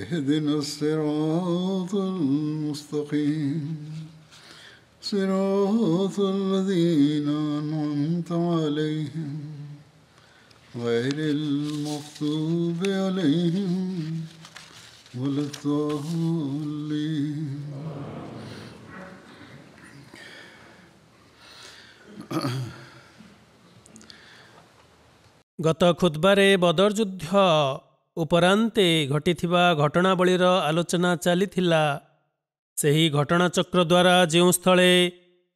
اهدنا الصراط المستقيم صراط الذين أنعمت عليهم غير المغضوب عليهم ولا الضالين গত খুদবারে বদরযুদ্ধ ଉପରାନ୍ତେ ଘଟିଥିବା ଘଟଣାବଳୀର ଆଲୋଚନା ଚାଲିଥିଲା ସେହି ଘଟଣାଚକ୍ର ଦ୍ୱାରା ଯେଉଁ ସ୍ଥଳେ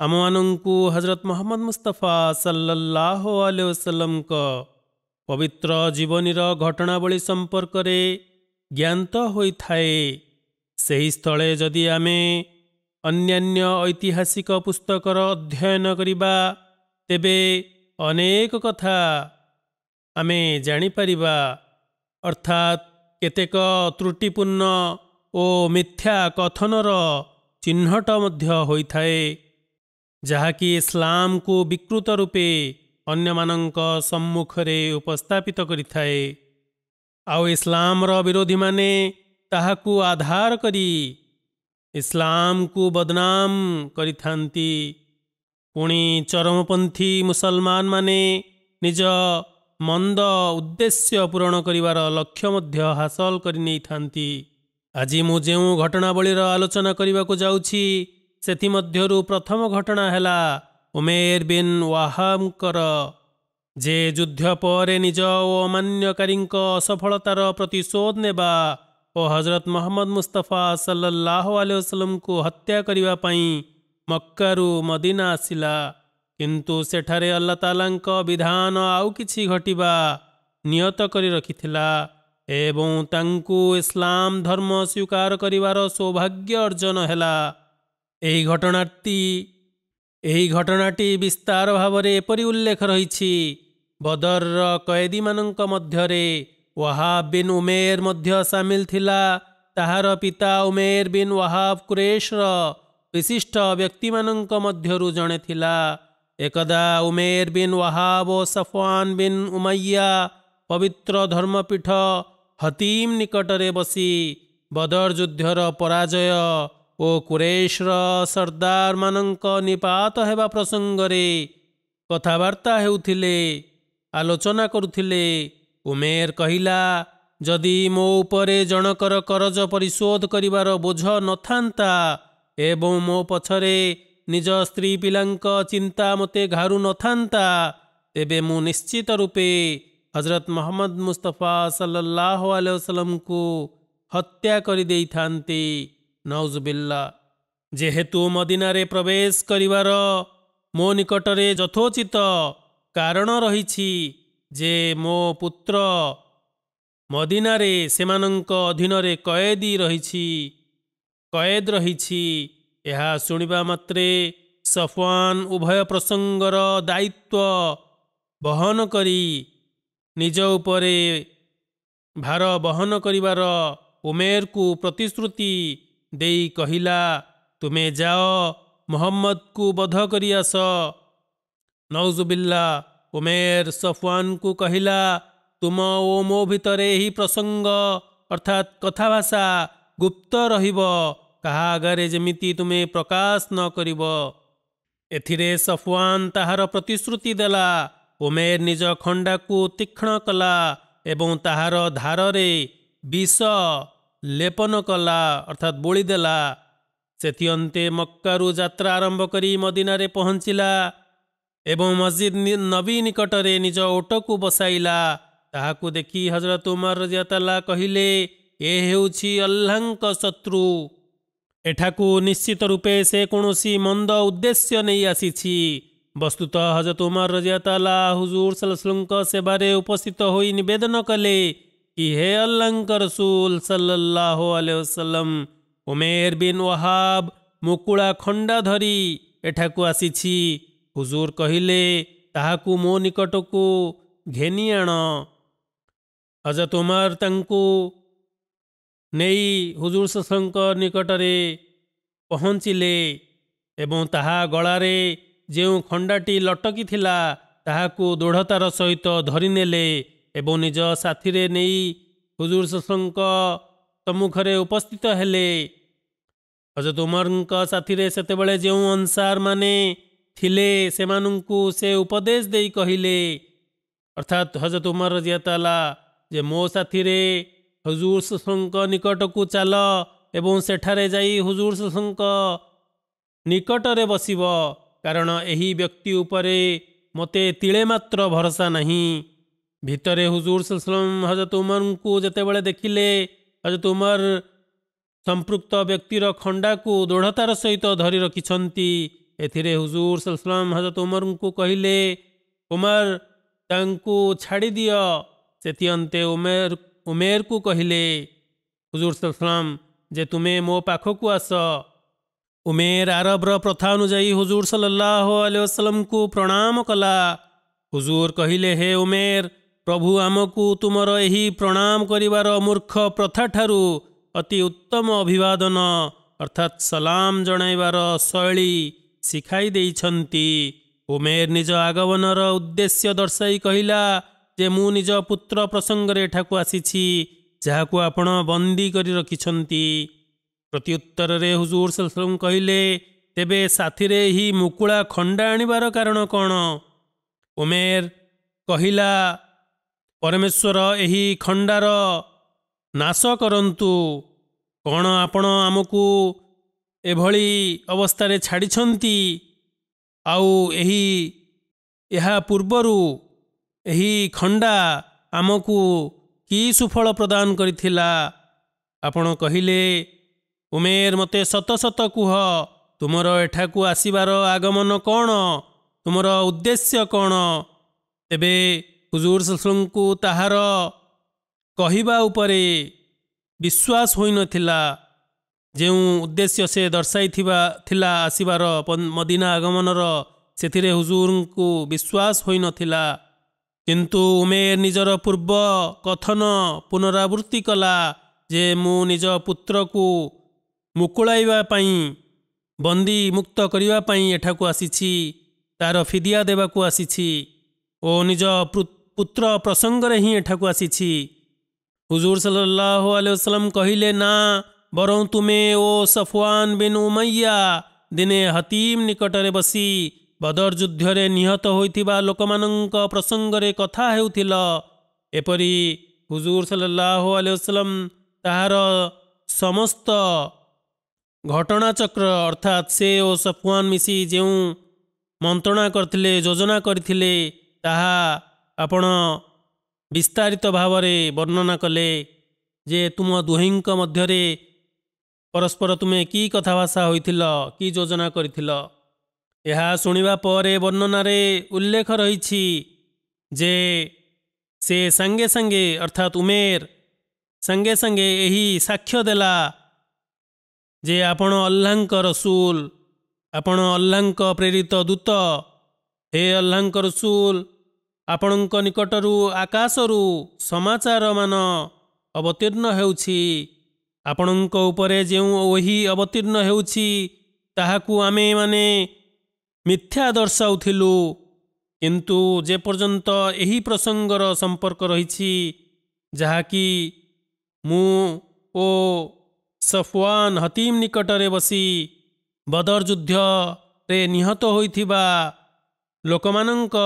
ଆମମାନଙ୍କୁ ହଜରତ ମହମ୍ମଦ ମୁସ୍ତଫା ସଲ୍ଲାହ ଆଲୁସଲମଙ୍କ ପବିତ୍ର ଜୀବନୀର ଘଟଣାବଳୀ ସମ୍ପର୍କରେ ଜ୍ଞାତ ହୋଇଥାଏ ସେହି ସ୍ଥଳେ ଯଦି ଆମେ ଅନ୍ୟାନ୍ୟ ଐତିହାସିକ ପୁସ୍ତକର ଅଧ୍ୟୟନ କରିବା ତେବେ ଅନେକ କଥା ଆମେ ଜାଣିପାରିବା ଅର୍ଥାତ୍ କେତେକ ତ୍ରୁଟିପୂର୍ଣ୍ଣ ଓ ମିଥ୍ୟା କଥନର ଚିହ୍ନଟ ମଧ୍ୟ ହୋଇଥାଏ ଯାହାକି ଇସଲାମକୁ ବିକୃତ ରୂପେ ଅନ୍ୟମାନଙ୍କ ସମ୍ମୁଖରେ ଉପସ୍ଥାପିତ କରିଥାଏ ଆଉ ଇସଲାମର ବିରୋଧୀମାନେ ତାହାକୁ ଆଧାର କରି ଇସଲାମକୁ ବଦନାମ କରିଥାନ୍ତି ପୁଣି ଚରମପନ୍ଥୀ ମୁସଲମାନମାନେ ନିଜ ମନ୍ଦ ଉଦ୍ଦେଶ୍ୟ ପୂରଣ କରିବାର ଲକ୍ଷ୍ୟ ମଧ୍ୟ ହାସଲ କରି ନେଇଥାନ୍ତି ଆଜି ମୁଁ ଯେଉଁ ଘଟଣାବଳୀର ଆଲୋଚନା କରିବାକୁ ଯାଉଛି ସେଥିମଧ୍ୟରୁ ପ୍ରଥମ ଘଟଣା ହେଲା ଉମେର ବିନ୍ ୱାହାଙ୍କର ଯେ ଯୁଦ୍ଧ ପରେ ନିଜ ଓ ଅମାନ୍ୟକାରୀଙ୍କ ଅସଫଳତାର ପ୍ରତିଶୋଧ ନେବା ଓ ହଜରତ ମହମ୍ମଦ ମୁସ୍ତଫା ସଲ୍ଲାହ ଆଲୁ ହତ୍ୟା କରିବା ପାଇଁ ମକ୍କାରୁ ମଦିନା ଆସିଲା କିନ୍ତୁ ସେଠାରେ ଅଲ୍ଲା ତାଲାଙ୍କ ବିଧାନ ଆଉ କିଛି ଘଟିବା ନିୟତ କରି ରଖିଥିଲା ଏବଂ ତାଙ୍କୁ ଇସଲାମ ଧର୍ମ ସ୍ୱୀକାର କରିବାର ସୌଭାଗ୍ୟ ଅର୍ଜନ ହେଲା ଏହି ଘଟଣାଟି ଏହି ଘଟଣାଟି ବିସ୍ତାର ଭାବରେ ଏପରି ଉଲ୍ଲେଖ ରହିଛି ବଦରର କଏଦୀମାନଙ୍କ ମଧ୍ୟରେ ୱାହାବ ବିନ୍ ଉମେର ମଧ୍ୟ ସାମିଲ ଥିଲା ତାହାର ପିତା ଉମେର ବିନ୍ ୱାହାବ କ୍ରେଶର ବିଶିଷ୍ଟ ବ୍ୟକ୍ତିମାନଙ୍କ ମଧ୍ୟରୁ ଜଣେ ଥିଲା ଏକଦା ଉମେର ବିନ୍ ୱାହାବ ଓ ସଫୱାନ୍ ବିନ୍ ଉମୟା ପବିତ୍ର ଧର୍ମପୀଠ ହତିମ ନିକଟରେ ବସି ବଦର ଯୁଦ୍ଧର ପରାଜୟ ଓ କୁରେଶର ସର୍ଦ୍ଦାରମାନଙ୍କ ନିପାତ ହେବା ପ୍ରସଙ୍ଗରେ କଥାବାର୍ତ୍ତା ହେଉଥିଲେ ଆଲୋଚନା କରୁଥିଲେ ଉମେର କହିଲା ଯଦି ମୋ ଉପରେ ଜଣଙ୍କର କରଜ ପରିଶୋଧ କରିବାର ବୋଝ ନଥାନ୍ତା ଏବଂ ମୋ ପଛରେ ନିଜ ସ୍ତ୍ରୀ ପିଲାଙ୍କ ଚିନ୍ତା ମୋତେ ଘାରୁ ନଥାନ୍ତା ତେବେ ମୁଁ ନିଶ୍ଚିତ ରୂପେ ହଜରତ ମହମ୍ମଦ ମୁସ୍ତଫା ସାଲାହ ଆଲୁସଲମଙ୍କୁ ହତ୍ୟା କରିଦେଇଥାନ୍ତି ନୌଜବିଲ୍ଲା ଯେହେତୁ ମଦିନାରେ ପ୍ରବେଶ କରିବାର ମୋ ନିକଟରେ ଯଥୋଚିତ କାରଣ ରହିଛି ଯେ ମୋ ପୁତ୍ର ମଦିନାରେ ସେମାନଙ୍କ ଅଧୀନରେ କଏଦୀ ରହିଛି କଏଦ ରହିଛି ଏହା ଶୁଣିବା ମାତ୍ରେ ସଫୱାନ ଉଭୟ ପ୍ରସଙ୍ଗର ଦାୟିତ୍ୱ ବହନ କରି ନିଜ ଉପରେ ଭାର ବହନ କରିବାର ଉମେରକୁ ପ୍ରତିଶ୍ରୁତି ଦେଇ କହିଲା ତୁମେ ଯାଅ ମହମ୍ମଦକୁ ବଧ କରି ଆସ ନୌଜୁବିଲ୍ଲା ଉମେର ସଫୱାନକୁ କହିଲା ତୁମ ଓ ମୋ ଭିତରେ ଏହି ପ୍ରସଙ୍ଗ ଅର୍ଥାତ୍ କଥାଭାଷା ଗୁପ୍ତ ରହିବ କାହା ଆଗରେ ଯେମିତି ତୁମେ ପ୍ରକାଶ ନ କରିବ ଏଥିରେ ସଫୱାନ ତାହାର ପ୍ରତିଶ୍ରୁତି ଦେଲା ଉମେର ନିଜ ଖଣ୍ଡାକୁ ତୀକ୍ଷ୍ଣ କଲା ଏବଂ ତାହାର ଧାରରେ ବିଷ ଲେପନ କଲା ଅର୍ଥାତ୍ ବୋଳି ଦେଲା ସେଥିଅନ୍ତେ ମକ୍କାରୁ ଯାତ୍ରା ଆରମ୍ଭ କରି ମଦିନାରେ ପହଞ୍ଚିଲା ଏବଂ ମସ୍ଜିଦ୍ ନବୀ ନିକଟରେ ନିଜ ଓଟକୁ ବସାଇଲା ତାହାକୁ ଦେଖି ହଜରତ ଉମର ରଜିଆତାଲା କହିଲେ ଏ ହେଉଛି ଅଲ୍ଲାଙ୍କ ଶତ୍ରୁ ଏଠାକୁ ନିଶ୍ଚିତ ରୂପେ ସେ କୌଣସି ମନ୍ଦ ଉଦ୍ଦେଶ୍ୟ ନେଇ ଆସିଛି ବସ୍ତୁତଃ ହଜରତ ଉମର ରଜିୟତାଲା ହୁଜୁର ସଲସଲଙ୍କ ସେବାରେ ଉପସ୍ଥିତ ହୋଇ ନିବେଦନ କଲେ କି ହେ ଅଲ୍ଲାଙ୍କ ରସୁଲ ସଲ୍ଲାହ ଆଲସଲମ ଉମେର ବିନ୍ ୱାହାବ ମୁକୁଳା ଖଣ୍ଡା ଧରି ଏଠାକୁ ଆସିଛି ହୁଜୁର କହିଲେ ତାହାକୁ ମୋ ନିକଟକୁ ଘେନି ଆଣ ହଜରତ ଉମର ତାଙ୍କୁ ନେଇ ହୁଜୁର ଶଶଙ୍କ ନିକଟରେ ପହଞ୍ଚିଲେ ଏବଂ ତାହା ଗଳାରେ ଯେଉଁ ଖଣ୍ଡାଟି ଲଟକିଥିଲା ତାହାକୁ ଦୃଢ଼ତାର ସହିତ ଧରିନେଲେ ଏବଂ ନିଜ ସାଥିରେ ନେଇ ହୁଜୁର ଶଶଙ୍କ ସମ୍ମୁଖରେ ଉପସ୍ଥିତ ହେଲେ ହଜରତ ଉମରଙ୍କ ସାଥିରେ ସେତେବେଳେ ଯେଉଁ ଅନସାରମାନେ ଥିଲେ ସେମାନଙ୍କୁ ସେ ଉପଦେଶ ଦେଇ କହିଲେ ଅର୍ଥାତ୍ ହଜରତ ଉମର ଜିଆତାଲା ଯେ ମୋ ସାଥିରେ हजुर सुषमको निकट कु निकटरे कारण कही व्यक्ति उपम्र भरसा भितर हुजुर सुसलम हजरत उमरूले देखि हजरत उमर सम्पृक्त व्यक्ति र को दृढतार सहित एथिरे हुजूर सुसलम हजरत उमर केमर छाड़ी दियो त्यति अन्त्ये उमर उमेर को कुजुर जे जुमे मो पाख को आस उमेर आरबर प्रथा अनु हजुर सल्लाह को प्रणाम कला हुजूर कहिले हे उमेर प्रभु आमकु तुमर यही प्रणाम मूर्ख प्रथा ठु अति उत्तम अभिवादन अर्थात सलाम जन शैली सिखाइदि उमेर निज आगमन उद्देश्य दर्शाई कहिला ଯେ ମୁଁ ନିଜ ପୁତ୍ର ପ୍ରସଙ୍ଗରେ ଏଠାକୁ ଆସିଛି ଯାହାକୁ ଆପଣ ବନ୍ଦୀ କରି ରଖିଛନ୍ତି ପ୍ରତ୍ୟୁତ୍ତରରେ ହୁଜୁର ସଲସଲମ କହିଲେ ତେବେ ସାଥିରେ ଏହି ମୁକୁଳା ଖଣ୍ଡା ଆଣିବାର କାରଣ କ'ଣ ଉମେର କହିଲା ପରମେଶ୍ୱର ଏହି ଖଣ୍ଡାର ନାଶ କରନ୍ତୁ କ'ଣ ଆପଣ ଆମକୁ ଏଭଳି ଅବସ୍ଥାରେ ଛାଡ଼ିଛନ୍ତି ଆଉ ଏହି ଏହା ପୂର୍ବରୁ ଏହି ଖଣ୍ଡା ଆମକୁ କି ସୁଫଳ ପ୍ରଦାନ କରିଥିଲା ଆପଣ କହିଲେ ଉମେର ମୋତେ ସତ ସତ କୁହ ତୁମର ଏଠାକୁ ଆସିବାର ଆଗମନ କ'ଣ ତୁମର ଉଦ୍ଦେଶ୍ୟ କ'ଣ ତେବେ ହୁଜୁର ସୁଙ୍କୁ ତାହାର କହିବା ଉପରେ ବିଶ୍ୱାସ ହୋଇନଥିଲା ଯେଉଁ ଉଦ୍ଦେଶ୍ୟ ସେ ଦର୍ଶାଇଥିବା ଥିଲା ଆସିବାର ମଦିନା ଆଗମନର ସେଥିରେ ହୁଜୁରଙ୍କୁ ବିଶ୍ୱାସ ହୋଇନଥିଲା କିନ୍ତୁ ଉମେର ନିଜର ପୂର୍ବ କଥନ ପୁନରାବୃତ୍ତି କଲା ଯେ ମୁଁ ନିଜ ପୁତ୍ରକୁ ମୁକୁଳାଇବା ପାଇଁ ବନ୍ଦୀ ମୁକ୍ତ କରିବା ପାଇଁ ଏଠାକୁ ଆସିଛି ତା'ର ଫିଦିଆ ଦେବାକୁ ଆସିଛି ଓ ନିଜ ପୁତ୍ର ପ୍ରସଙ୍ଗରେ ହିଁ ଏଠାକୁ ଆସିଛି ହୁଜୁର ସାଲାହୁଆସଲାମ କହିଲେ ନା ବରଂ ତୁମେ ଓ ସଫୱାନ ବିନ୍ ଉମୈୟା ଦିନେ ହତିମ୍ ନିକଟରେ ବସି ବଦର ଯୁଦ୍ଧରେ ନିହତ ହୋଇଥିବା ଲୋକମାନଙ୍କ ପ୍ରସଙ୍ଗରେ କଥା ହେଉଥିଲ ଏପରି ହୁଜୁର ସାଲାହୁଆସଲମ ତାହାର ସମସ୍ତ ଘଟଣାଚକ୍ର ଅର୍ଥାତ୍ ସେ ଓ ସଫୱାନ ମିଶି ଯେଉଁ ମନ୍ତ୍ରଣା କରିଥିଲେ ଯୋଜନା କରିଥିଲେ ତାହା ଆପଣ ବିସ୍ତାରିତ ଭାବରେ ବର୍ଣ୍ଣନା କଲେ ଯେ ତୁମ ଦୁହିଁଙ୍କ ମଧ୍ୟରେ ପରସ୍ପର ତୁମେ କି କଥାଭାଷା ହୋଇଥିଲ କି ଯୋଜନା କରିଥିଲ ଏହା ଶୁଣିବା ପରେ ବର୍ଣ୍ଣନାରେ ଉଲ୍ଲେଖ ରହିଛି ଯେ ସେ ସାଙ୍ଗେ ସାଙ୍ଗେ ଅର୍ଥାତ୍ ଉମେର ସାଙ୍ଗେ ସାଙ୍ଗେ ଏହି ସାକ୍ଷ୍ୟ ଦେଲା ଯେ ଆପଣ ଅହ୍ଲାଙ୍କ ରସୁଲ ଆପଣ ଅଲ୍ଲାଙ୍କ ପ୍ରେରିତ ଦୂତ ହେ ଅହ୍ଲାଙ୍କ ରସୁଲ ଆପଣଙ୍କ ନିକଟରୁ ଆକାଶରୁ ସମାଚାରମାନ ଅବତୀର୍ଣ୍ଣ ହେଉଛି ଆପଣଙ୍କ ଉପରେ ଯେଉଁ ଓହି ଅବତୀର୍ଣ୍ଣ ହେଉଛି ତାହାକୁ ଆମେମାନେ ମିଥ୍ୟା ଦର୍ଶାଉଥିଲୁ କିନ୍ତୁ ଯେପର୍ଯ୍ୟନ୍ତ ଏହି ପ୍ରସଙ୍ଗର ସମ୍ପର୍କ ରହିଛି ଯାହାକି ମୁଁ ଓ ସଫୱାନ ହତିମ୍ ନିକଟରେ ବସି ବଦର ଯୁଦ୍ଧରେ ନିହତ ହୋଇଥିବା ଲୋକମାନଙ୍କ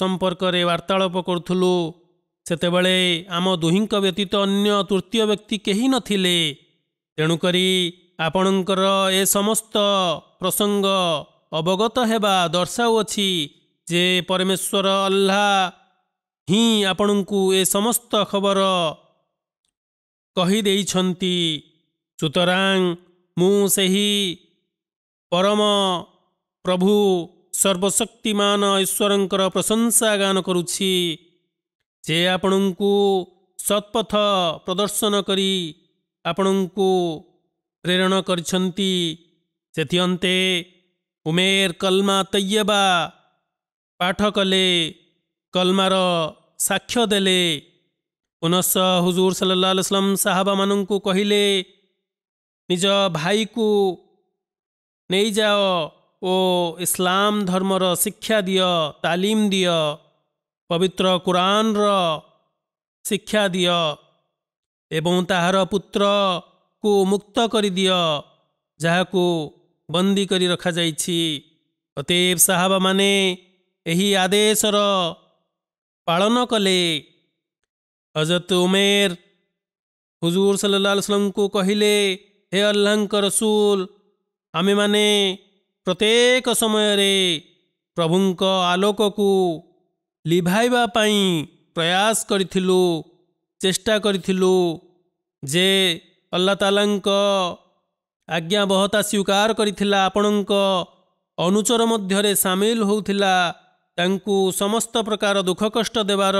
ସମ୍ପର୍କରେ ବାର୍ତ୍ତାଳାପ କରୁଥିଲୁ ସେତେବେଳେ ଆମ ଦୁହିଁଙ୍କ ବ୍ୟତୀତ ଅନ୍ୟ ତୃତୀୟ ବ୍ୟକ୍ତି କେହି ନଥିଲେ ତେଣୁକରି ଆପଣଙ୍କର ଏ ସମସ୍ତ ପ୍ରସଙ୍ଗ ଅବଗତ ହେବା ଦର୍ଶାଉଅଛି ଯେ ପରମେଶ୍ୱର ଅଲ୍ଲା ହିଁ ଆପଣଙ୍କୁ ଏ ସମସ୍ତ ଖବର କହିଦେଇଛନ୍ତି ସୁତରାଂ ମୁଁ ସେହି ପରମ ପ୍ରଭୁ ସର୍ବଶକ୍ତିମାନ ଈଶ୍ୱରଙ୍କର ପ୍ରଶଂସା ଗାନ କରୁଛି ଯେ ଆପଣଙ୍କୁ ସତ୍ପଥ ପ୍ରଦର୍ଶନ କରି ଆପଣଙ୍କୁ ପ୍ରେରଣ କରିଛନ୍ତି ସେଥିଅନ୍ତେ उमेर कलमा तैयबा पाठ कले कलमार साक्ष्य देले पुनस् हजुर सल्लाह आलसलम सहाबा म कहिले निज भाइको नै ओ धर्म धर्मर शिक्षा दियो तालीम दियो पवित्र कुरान र शिक्षा दियो एवं पुत्र कु मुक्त गरिदियो ବନ୍ଦୀ କରି ରଖାଯାଇଛି ଅତେବ ସାହାବମାନେ ଏହି ଆଦେଶର ପାଳନ କଲେ ହଜରତ ଉମେର ହୁଜୁର ସାଲ୍ଲାସ୍ଲମଙ୍କୁ କହିଲେ ହେ ଅଲ୍ଲାଙ୍କ ରସୁଲ ଆମେମାନେ ପ୍ରତ୍ୟେକ ସମୟରେ ପ୍ରଭୁଙ୍କ ଆଲୋକକୁ ଲିଭାଇବା ପାଇଁ ପ୍ରୟାସ କରିଥିଲୁ ଚେଷ୍ଟା କରିଥିଲୁ ଯେ ଅଲ୍ଲା ତାଲାଙ୍କ ଆଜ୍ଞା ବହତା ସ୍ୱୀକାର କରିଥିଲା ଆପଣଙ୍କ ଅନୁଚର ମଧ୍ୟରେ ସାମିଲ ହେଉଥିଲା ତାଙ୍କୁ ସମସ୍ତ ପ୍ରକାର ଦୁଃଖ କଷ୍ଟ ଦେବାର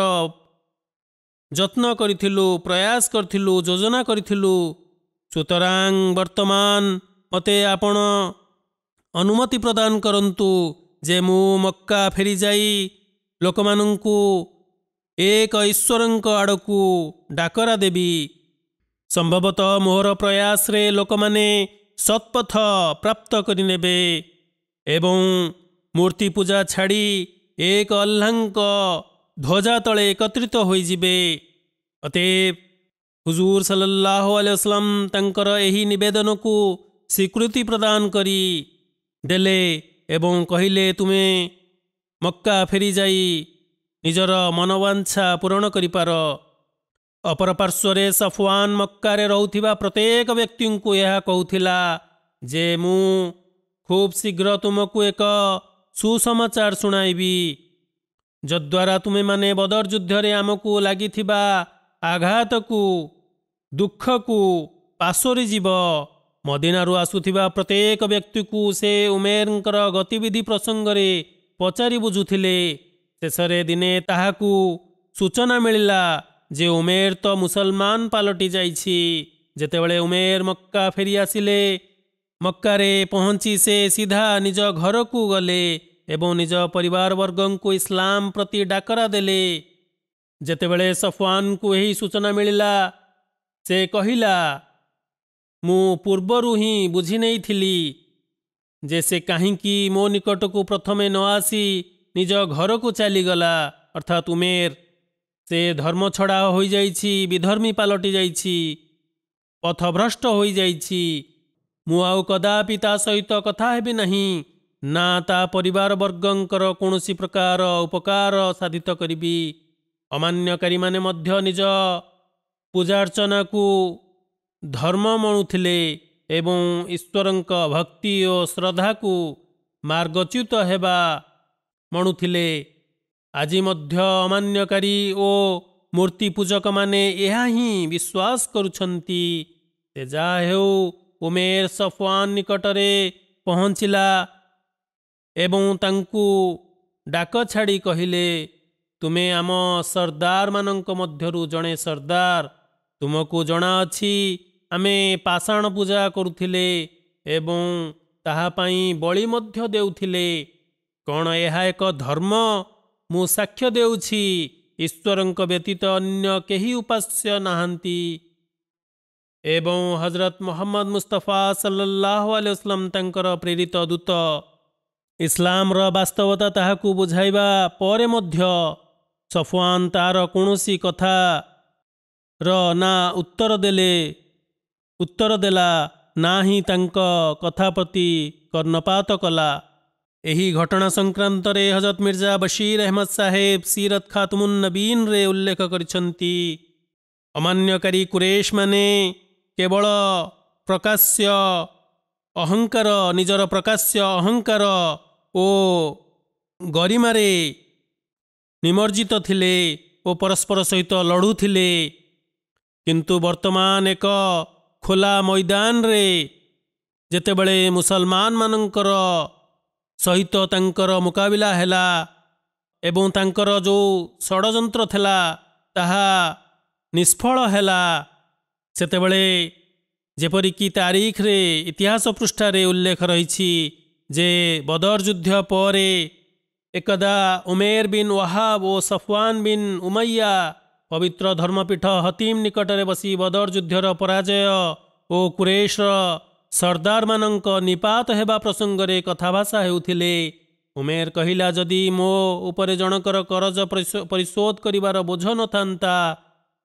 ଯତ୍ନ କରିଥିଲୁ ପ୍ରୟାସ କରିଥିଲୁ ଯୋଜନା କରିଥିଲୁ ସୁତରାଂ ବର୍ତ୍ତମାନ ମୋତେ ଆପଣ ଅନୁମତି ପ୍ରଦାନ କରନ୍ତୁ ଯେ ମୁଁ ମକ୍କା ଫେରିଯାଇ ଲୋକମାନଙ୍କୁ ଏକ ଈଶ୍ୱରଙ୍କ ଆଡ଼କୁ ଡାକରା ଦେବି सम्भवत मोहर लोक माने सत्पथ प्राप्त नेबे एवं मूर्ति पूजा छाड़ी एक अल्ला ध्वजा तजुर सल्लाह अलिअसल तर यही को स्वीकृति प्रदान करी देले एवं कहिले तुमे मक्का फेरी पूर्ण पूरण पारो अपर पर्श्वे सफवान् मकै रह प्रत्येक व्यक्ति खूब शीघ्र तुमकु एक सुसमाचार सुनाइबी जद्वारा तुमे माने बदर युद्ध रे हमकु लागीथिबा आघात कु दुःखको पासोरी मदीना रु आसुथिबा प्रत्येक व्यक्तिको से उमेर प्रसंग रे पचारी बुझुथिले तेसरे दिने ताकु सूचना मिलिला ଯେ ଉମେର ତ ମୁସଲମାନ ପାଲଟି ଯାଇଛି ଯେତେବେଳେ ଉମେର ମକ୍କା ଫେରିଆସିଲେ ମକ୍କାରେ ପହଞ୍ଚି ସେ ସିଧା ନିଜ ଘରକୁ ଗଲେ ଏବଂ ନିଜ ପରିବାରବର୍ଗଙ୍କୁ ଇସଲାମ ପ୍ରତି ଡାକରା ଦେଲେ ଯେତେବେଳେ ସଫୱାନଙ୍କୁ ଏହି ସୂଚନା ମିଳିଲା ସେ କହିଲା ମୁଁ ପୂର୍ବରୁ ହିଁ ବୁଝି ନେଇଥିଲି ଯେ ସେ କାହିଁକି ମୋ ନିକଟକୁ ପ୍ରଥମେ ନ ଆସି ନିଜ ଘରକୁ ଚାଲିଗଲା ଅର୍ଥାତ୍ ଉମେର ସେ ଧର୍ମ ଛଡ଼ା ହୋଇଯାଇଛି ବିଧର୍ମୀ ପାଲଟି ଯାଇଛି ପଥଭ୍ରଷ୍ଟ ହୋଇଯାଇଛି ମୁଁ ଆଉ କଦାପି ତା ସହିତ କଥା ହେବି ନାହିଁ ନା ତା ପରିବାର ବର୍ଗଙ୍କର କୌଣସି ପ୍ରକାର ଉପକାର ସାଧିତ କରିବି ଅମାନ୍ୟକାରୀମାନେ ମଧ୍ୟ ନିଜ ପୂଜାର୍ଚ୍ଚନାକୁ ଧର୍ମ ମଣୁଥିଲେ ଏବଂ ଈଶ୍ୱରଙ୍କ ଭକ୍ତି ଓ ଶ୍ରଦ୍ଧାକୁ ମାର୍ଗଚ୍ୟୁତ ହେବା ମଣୁଥିଲେ ଆଜି ମଧ୍ୟ ଅମାନ୍ୟକାରୀ ଓ ମୂର୍ତ୍ତି ପୂଜକମାନେ ଏହା ହିଁ ବିଶ୍ୱାସ କରୁଛନ୍ତି ସେ ଯାହା ହେଉ ଉମେର ସଫୱାନ ନିକଟରେ ପହଞ୍ଚିଲା ଏବଂ ତାଙ୍କୁ ଡାକ ଛାଡ଼ି କହିଲେ ତୁମେ ଆମ ସର୍ଦ୍ଦାରମାନଙ୍କ ମଧ୍ୟରୁ ଜଣେ ସର୍ଦ୍ଦାର ତୁମକୁ ଜଣାଅଛି ଆମେ ପାଷାଣ ପୂଜା କରୁଥିଲେ ଏବଂ ତାହା ପାଇଁ ବଳି ମଧ୍ୟ ଦେଉଥିଲେ କ'ଣ ଏହା ଏକ ଧର୍ମ ମୁଁ ସାକ୍ଷ୍ୟ ଦେଉଛି ଈଶ୍ୱରଙ୍କ ବ୍ୟତୀତ ଅନ୍ୟ କେହି ଉପାସ୍ୟ ନାହାନ୍ତି ଏବଂ ହଜରତ ମହମ୍ମଦ ମୁସ୍ତଫା ସଲ୍ଲାହ ଆଲୁସ୍ଲାମ ତାଙ୍କର ପ୍ରେରିତ ଦୂତ ଇସଲାମର ବାସ୍ତବତା ତାହାକୁ ବୁଝାଇବା ପରେ ମଧ୍ୟ ସଫୱାନ ତା'ର କୌଣସି କଥାର ନା ଉତ୍ତର ଦେଲେ ଉତ୍ତର ଦେଲା ନା ହିଁ ତାଙ୍କ କଥା ପ୍ରତି କର୍ଣ୍ଣପାତ କଲା ଏହି ଘଟଣା ସଂକ୍ରାନ୍ତରେ ହଜରତ ମିର୍ଜା ବଶୀର ଅହମ୍ମଦ ସାହେବ ସିରତ ଖାତୁମୁନ୍ନବିନ୍ରେ ଉଲ୍ଲେଖ କରିଛନ୍ତି ଅମାନ୍ୟକାରୀ କୁରେଶମାନେ କେବଳ ପ୍ରକାଶ୍ୟ ଅହଙ୍କାର ନିଜର ପ୍ରକାଶ୍ୟ ଅହଙ୍କାର ଓ ଗରିମାରେ ନିମର୍ଜିତ ଥିଲେ ଓ ପରସ୍ପର ସହିତ ଲଢ଼ୁଥିଲେ କିନ୍ତୁ ବର୍ତ୍ତମାନ ଏକ ଖୋଲା ମଇଦାନରେ ଯେତେବେଳେ ମୁସଲମାନମାନଙ୍କର ସହିତ ତାଙ୍କର ମୁକାବିଲା ହେଲା ଏବଂ ତାଙ୍କର ଯେଉଁ ଷଡ଼ଯନ୍ତ୍ର ଥିଲା ତାହା ନିଷ୍ଫଳ ହେଲା ସେତେବେଳେ ଯେପରିକି ତାରିଖରେ ଇତିହାସ ପୃଷ୍ଠାରେ ଉଲ୍ଲେଖ ରହିଛି ଯେ ବଦର ଯୁଦ୍ଧ ପରେ ଏକଦା ଉମେର ବିନ୍ ୱାହାବ ଓ ସଫୱାନ ବିନ୍ ଉମୈୟା ପବିତ୍ର ଧର୍ମପୀଠ ହତିମ୍ ନିକଟରେ ବସି ବଦର ଯୁଦ୍ଧର ପରାଜୟ ଓ କୁରେଶର ସର୍ଦ୍ଦାରମାନଙ୍କ ନିପାତ ହେବା ପ୍ରସଙ୍ଗରେ କଥାଭାଷା ହେଉଥିଲେ ଉମେର କହିଲା ଯଦି ମୋ ଉପରେ ଜଣଙ୍କର କରଜ ପରିଶୋଧ କରିବାର ବୋଝ ନଥାନ୍ତା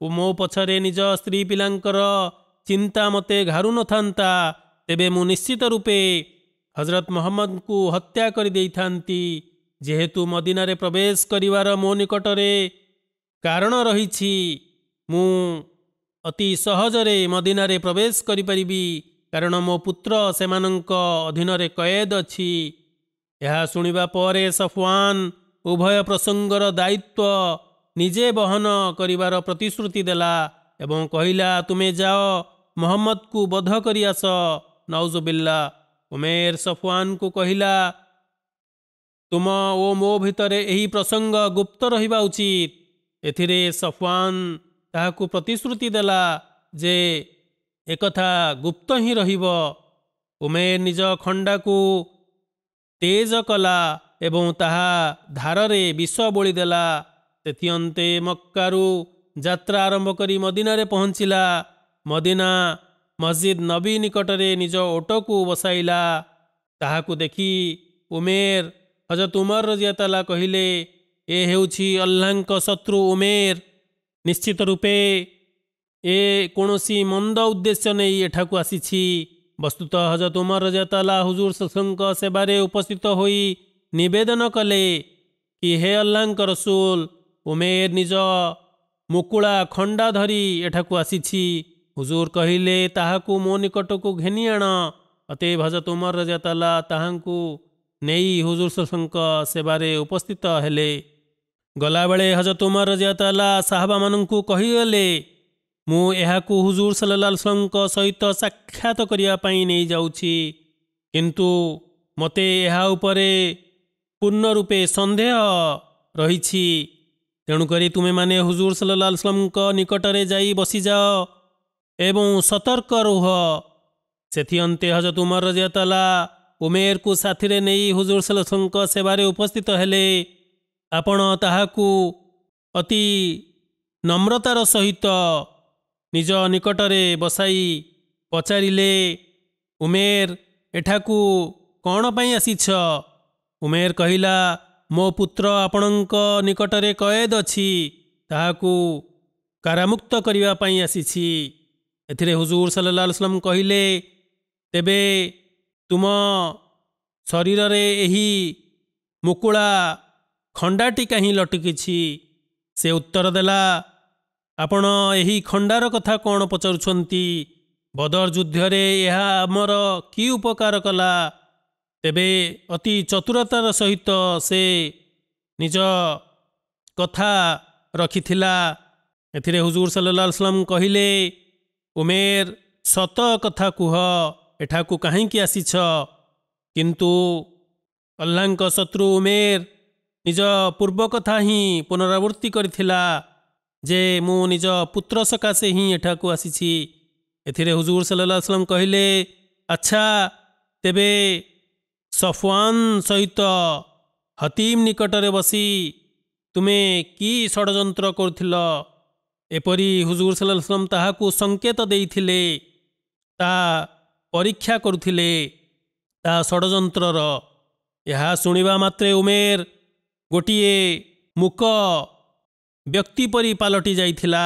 ଓ ମୋ ପଛରେ ନିଜ ସ୍ତ୍ରୀ ପିଲାଙ୍କର ଚିନ୍ତା ମୋତେ ଘାରୁ ନଥାନ୍ତା ତେବେ ମୁଁ ନିଶ୍ଚିତ ରୂପେ ହଜରତ ମହମ୍ମଦଙ୍କୁ ହତ୍ୟା କରିଦେଇଥାନ୍ତି ଯେହେତୁ ମଦିନାରେ ପ୍ରବେଶ କରିବାର ମୋ ନିକଟରେ କାରଣ ରହିଛି ମୁଁ ଅତି ସହଜରେ ମଦିନାରେ ପ୍ରବେଶ କରିପାରିବି କାରଣ ମୋ ପୁତ୍ର ସେମାନଙ୍କ ଅଧୀନରେ କଏଦ ଅଛି ଏହା ଶୁଣିବା ପରେ ସଫୱାନ ଉଭୟ ପ୍ରସଙ୍ଗର ଦାୟିତ୍ୱ ନିଜେ ବହନ କରିବାର ପ୍ରତିଶ୍ରୁତି ଦେଲା ଏବଂ କହିଲା ତୁମେ ଯାଅ ମହମ୍ମଦକୁ ବଧ କରି ଆସ ନୌଜବିଲ୍ଲା ଉମେର ସଫୱାନଙ୍କୁ କହିଲା ତୁମ ଓ ମୋ ଭିତରେ ଏହି ପ୍ରସଙ୍ଗ ଗୁପ୍ତ ରହିବା ଉଚିତ ଏଥିରେ ସଫୱାନ ତାହାକୁ ପ୍ରତିଶ୍ରୁତି ଦେଲା ଯେ ଏକଥା ଗୁପ୍ତ ହିଁ ରହିବ ତୁମେ ନିଜ ଖଣ୍ଡାକୁ ତେଜ କଲା ଏବଂ ତାହା ଧାରରେ ବିଷ ବୋଳି ଦେଲା ସେଥିଅନ୍ତେ ମକ୍କାରୁ ଯାତ୍ରା ଆରମ୍ଭ କରି ମଦିନାରେ ପହଞ୍ଚିଲା ମଦିନା ମସ୍ଜିଦ୍ ନବୀ ନିକଟରେ ନିଜ ଓଟକୁ ବସାଇଲା ତାହାକୁ ଦେଖି ଉମେର ହଜରତ ଉମର ରଜିଆତାଲା କହିଲେ ଏ ହେଉଛି ଅଲ୍ଲାଙ୍କ ଶତ୍ରୁ ଉମେର ନିଶ୍ଚିତ ରୂପେ कोनोसी मन्द उद्देश्य नै एठाको आसि वस्तुत हजत उमर रजताला हुजुर शशु सेवार उपस्थित हुेदन कले कि हे अल्लास उमेर निज मुकु खा धरि एठाको आसि हुजूर कहिले ताकु मो निकटको घेनिआ अतेव हजत उमर रजाताला तान् हुजुर शशु उपस्थित हेले गलाब हजत उमर रजाताला साहबा ମୁଁ ଏହାକୁ ହୁଜୁର ସାଲାହସଲମଙ୍କ ସହିତ ସାକ୍ଷାତ କରିବା ପାଇଁ ନେଇଯାଉଛି କିନ୍ତୁ ମୋତେ ଏହା ଉପରେ ପୂର୍ଣ୍ଣ ରୂପେ ସନ୍ଦେହ ରହିଛି ତେଣୁକରି ତୁମେମାନେ ହୁଜୁର ସାଲାହସଲମଙ୍କ ନିକଟରେ ଯାଇ ବସିଯାଅ ଏବଂ ସତର୍କ ରୁହ ସେଥି ଅନ୍ତେ ହଜରତ ଉମର ରଜିଆତଲା ଉମେରକୁ ସାଥିରେ ନେଇ ହୁଜୁର ସାଲାହସଲମଙ୍କ ସେବାରେ ଉପସ୍ଥିତ ହେଲେ ଆପଣ ତାହାକୁ ଅତି ନମ୍ରତାର ସହିତ ନିଜ ନିକଟରେ ବସାଇ ପଚାରିଲେ ଉମେର ଏଠାକୁ କ'ଣ ପାଇଁ ଆସିଛ ଉମେର କହିଲା ମୋ ପୁତ୍ର ଆପଣଙ୍କ ନିକଟରେ କଏଦ ଅଛି ତାହାକୁ କାରାମୁକ୍ତ କରିବା ପାଇଁ ଆସିଛି ଏଥିରେ ହୁଜୁର ସାଲାଲସ୍ଲାମ କହିଲେ ତେବେ ତୁମ ଶରୀରରେ ଏହି ମୁକୁଳା ଖଣ୍ଡାଟି କାହିଁ ଲଟିକିଛି ସେ ଉତ୍ତର ଦେଲା ଆପଣ ଏହି ଖଣ୍ଡାର କଥା କ'ଣ ପଚାରୁଛନ୍ତି ବଦର ଯୁଦ୍ଧରେ ଏହା ଆମର କି ଉପକାର କଲା ତେବେ ଅତି ଚତୁରତାର ସହିତ ସେ ନିଜ କଥା ରଖିଥିଲା ଏଥିରେ ହୁଜୁର ସାଲ୍ଲାସ୍ଲାମ କହିଲେ ଉମେର ସତ କଥା କୁହ ଏଠାକୁ କାହିଁକି ଆସିଛ କିନ୍ତୁ ଅଲ୍ଲାଙ୍କ ଶତ୍ରୁ ଉମେର ନିଜ ପୂର୍ବ କଥା ହିଁ ପୁନରାବୃତ୍ତି କରିଥିଲା ଯେ ମୁଁ ନିଜ ପୁତ୍ର ସକାଶେ ହିଁ ଏଠାକୁ ଆସିଛି ଏଥିରେ ହୁଜୁର ସାଲ୍ଲା କହିଲେ ଆଚ୍ଛା ତେବେ ସଫୱାନ ସହିତ ହତିମ ନିକଟରେ ବସି ତୁମେ କି ଷଡ଼ଯନ୍ତ୍ର କରୁଥିଲ ଏପରି ହୁଜୁର ସାଲ୍ଲା ତାହାକୁ ସଂକେତ ଦେଇଥିଲେ ତା ପରୀକ୍ଷା କରୁଥିଲେ ତା ଷଡ଼ଯନ୍ତ୍ରର ଏହା ଶୁଣିବା ମାତ୍ରେ ଉମେର ଗୋଟିଏ ମୁକ ବ୍ୟକ୍ତି ପରି ପାଲଟି ଯାଇଥିଲା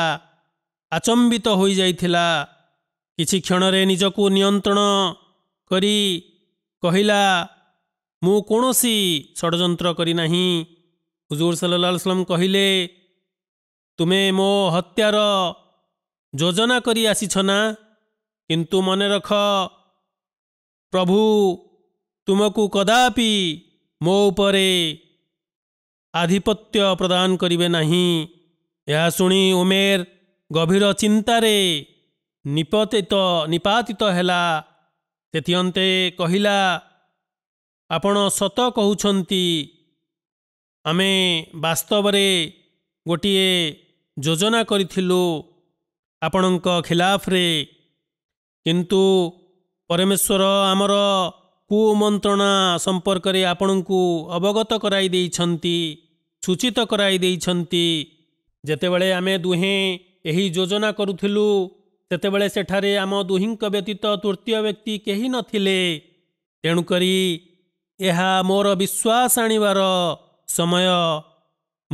ଆଚମ୍ବିତ ହୋଇଯାଇଥିଲା କିଛି କ୍ଷଣରେ ନିଜକୁ ନିୟନ୍ତ୍ରଣ କରି କହିଲା ମୁଁ କୌଣସି ଷଡ଼ଯନ୍ତ୍ର କରିନାହିଁ ହୁଜୁର ସାଲସ୍ଲମ୍ କହିଲେ ତୁମେ ମୋ ହତ୍ୟାର ଯୋଜନା କରି ଆସିଛ ନା କିନ୍ତୁ ମନେ ରଖ ପ୍ରଭୁ ତୁମକୁ କଦାପି ମୋ ଉପରେ ଆଧିପତ୍ୟ ପ୍ରଦାନ କରିବେ ନାହିଁ ଏହା ଶୁଣି ଉମେର ଗଭୀର ଚିନ୍ତାରେ ନିପତିତ ନିପାତିତ ହେଲା ସେଥିଅନ୍ତେ କହିଲା ଆପଣ ସତ କହୁଛନ୍ତି ଆମେ ବାସ୍ତବରେ ଗୋଟିଏ ଯୋଜନା କରିଥିଲୁ ଆପଣଙ୍କ ଖିଲାଫରେ କିନ୍ତୁ ପରମେଶ୍ୱର ଆମର କୁମନ୍ତ୍ରଣା ସମ୍ପର୍କରେ ଆପଣଙ୍କୁ ଅବଗତ କରାଇ ଦେଇଛନ୍ତି ସୂଚିତ କରାଇ ଦେଇଛନ୍ତି ଯେତେବେଳେ ଆମେ ଦୁହେଁ ଏହି ଯୋଜନା କରୁଥିଲୁ ସେତେବେଳେ ସେଠାରେ ଆମ ଦୁହିଁଙ୍କ ବ୍ୟତୀତ ତୃତୀୟ ବ୍ୟକ୍ତି କେହି ନଥିଲେ ତେଣୁକରି ଏହା ମୋର ବିଶ୍ୱାସ ଆଣିବାର ସମୟ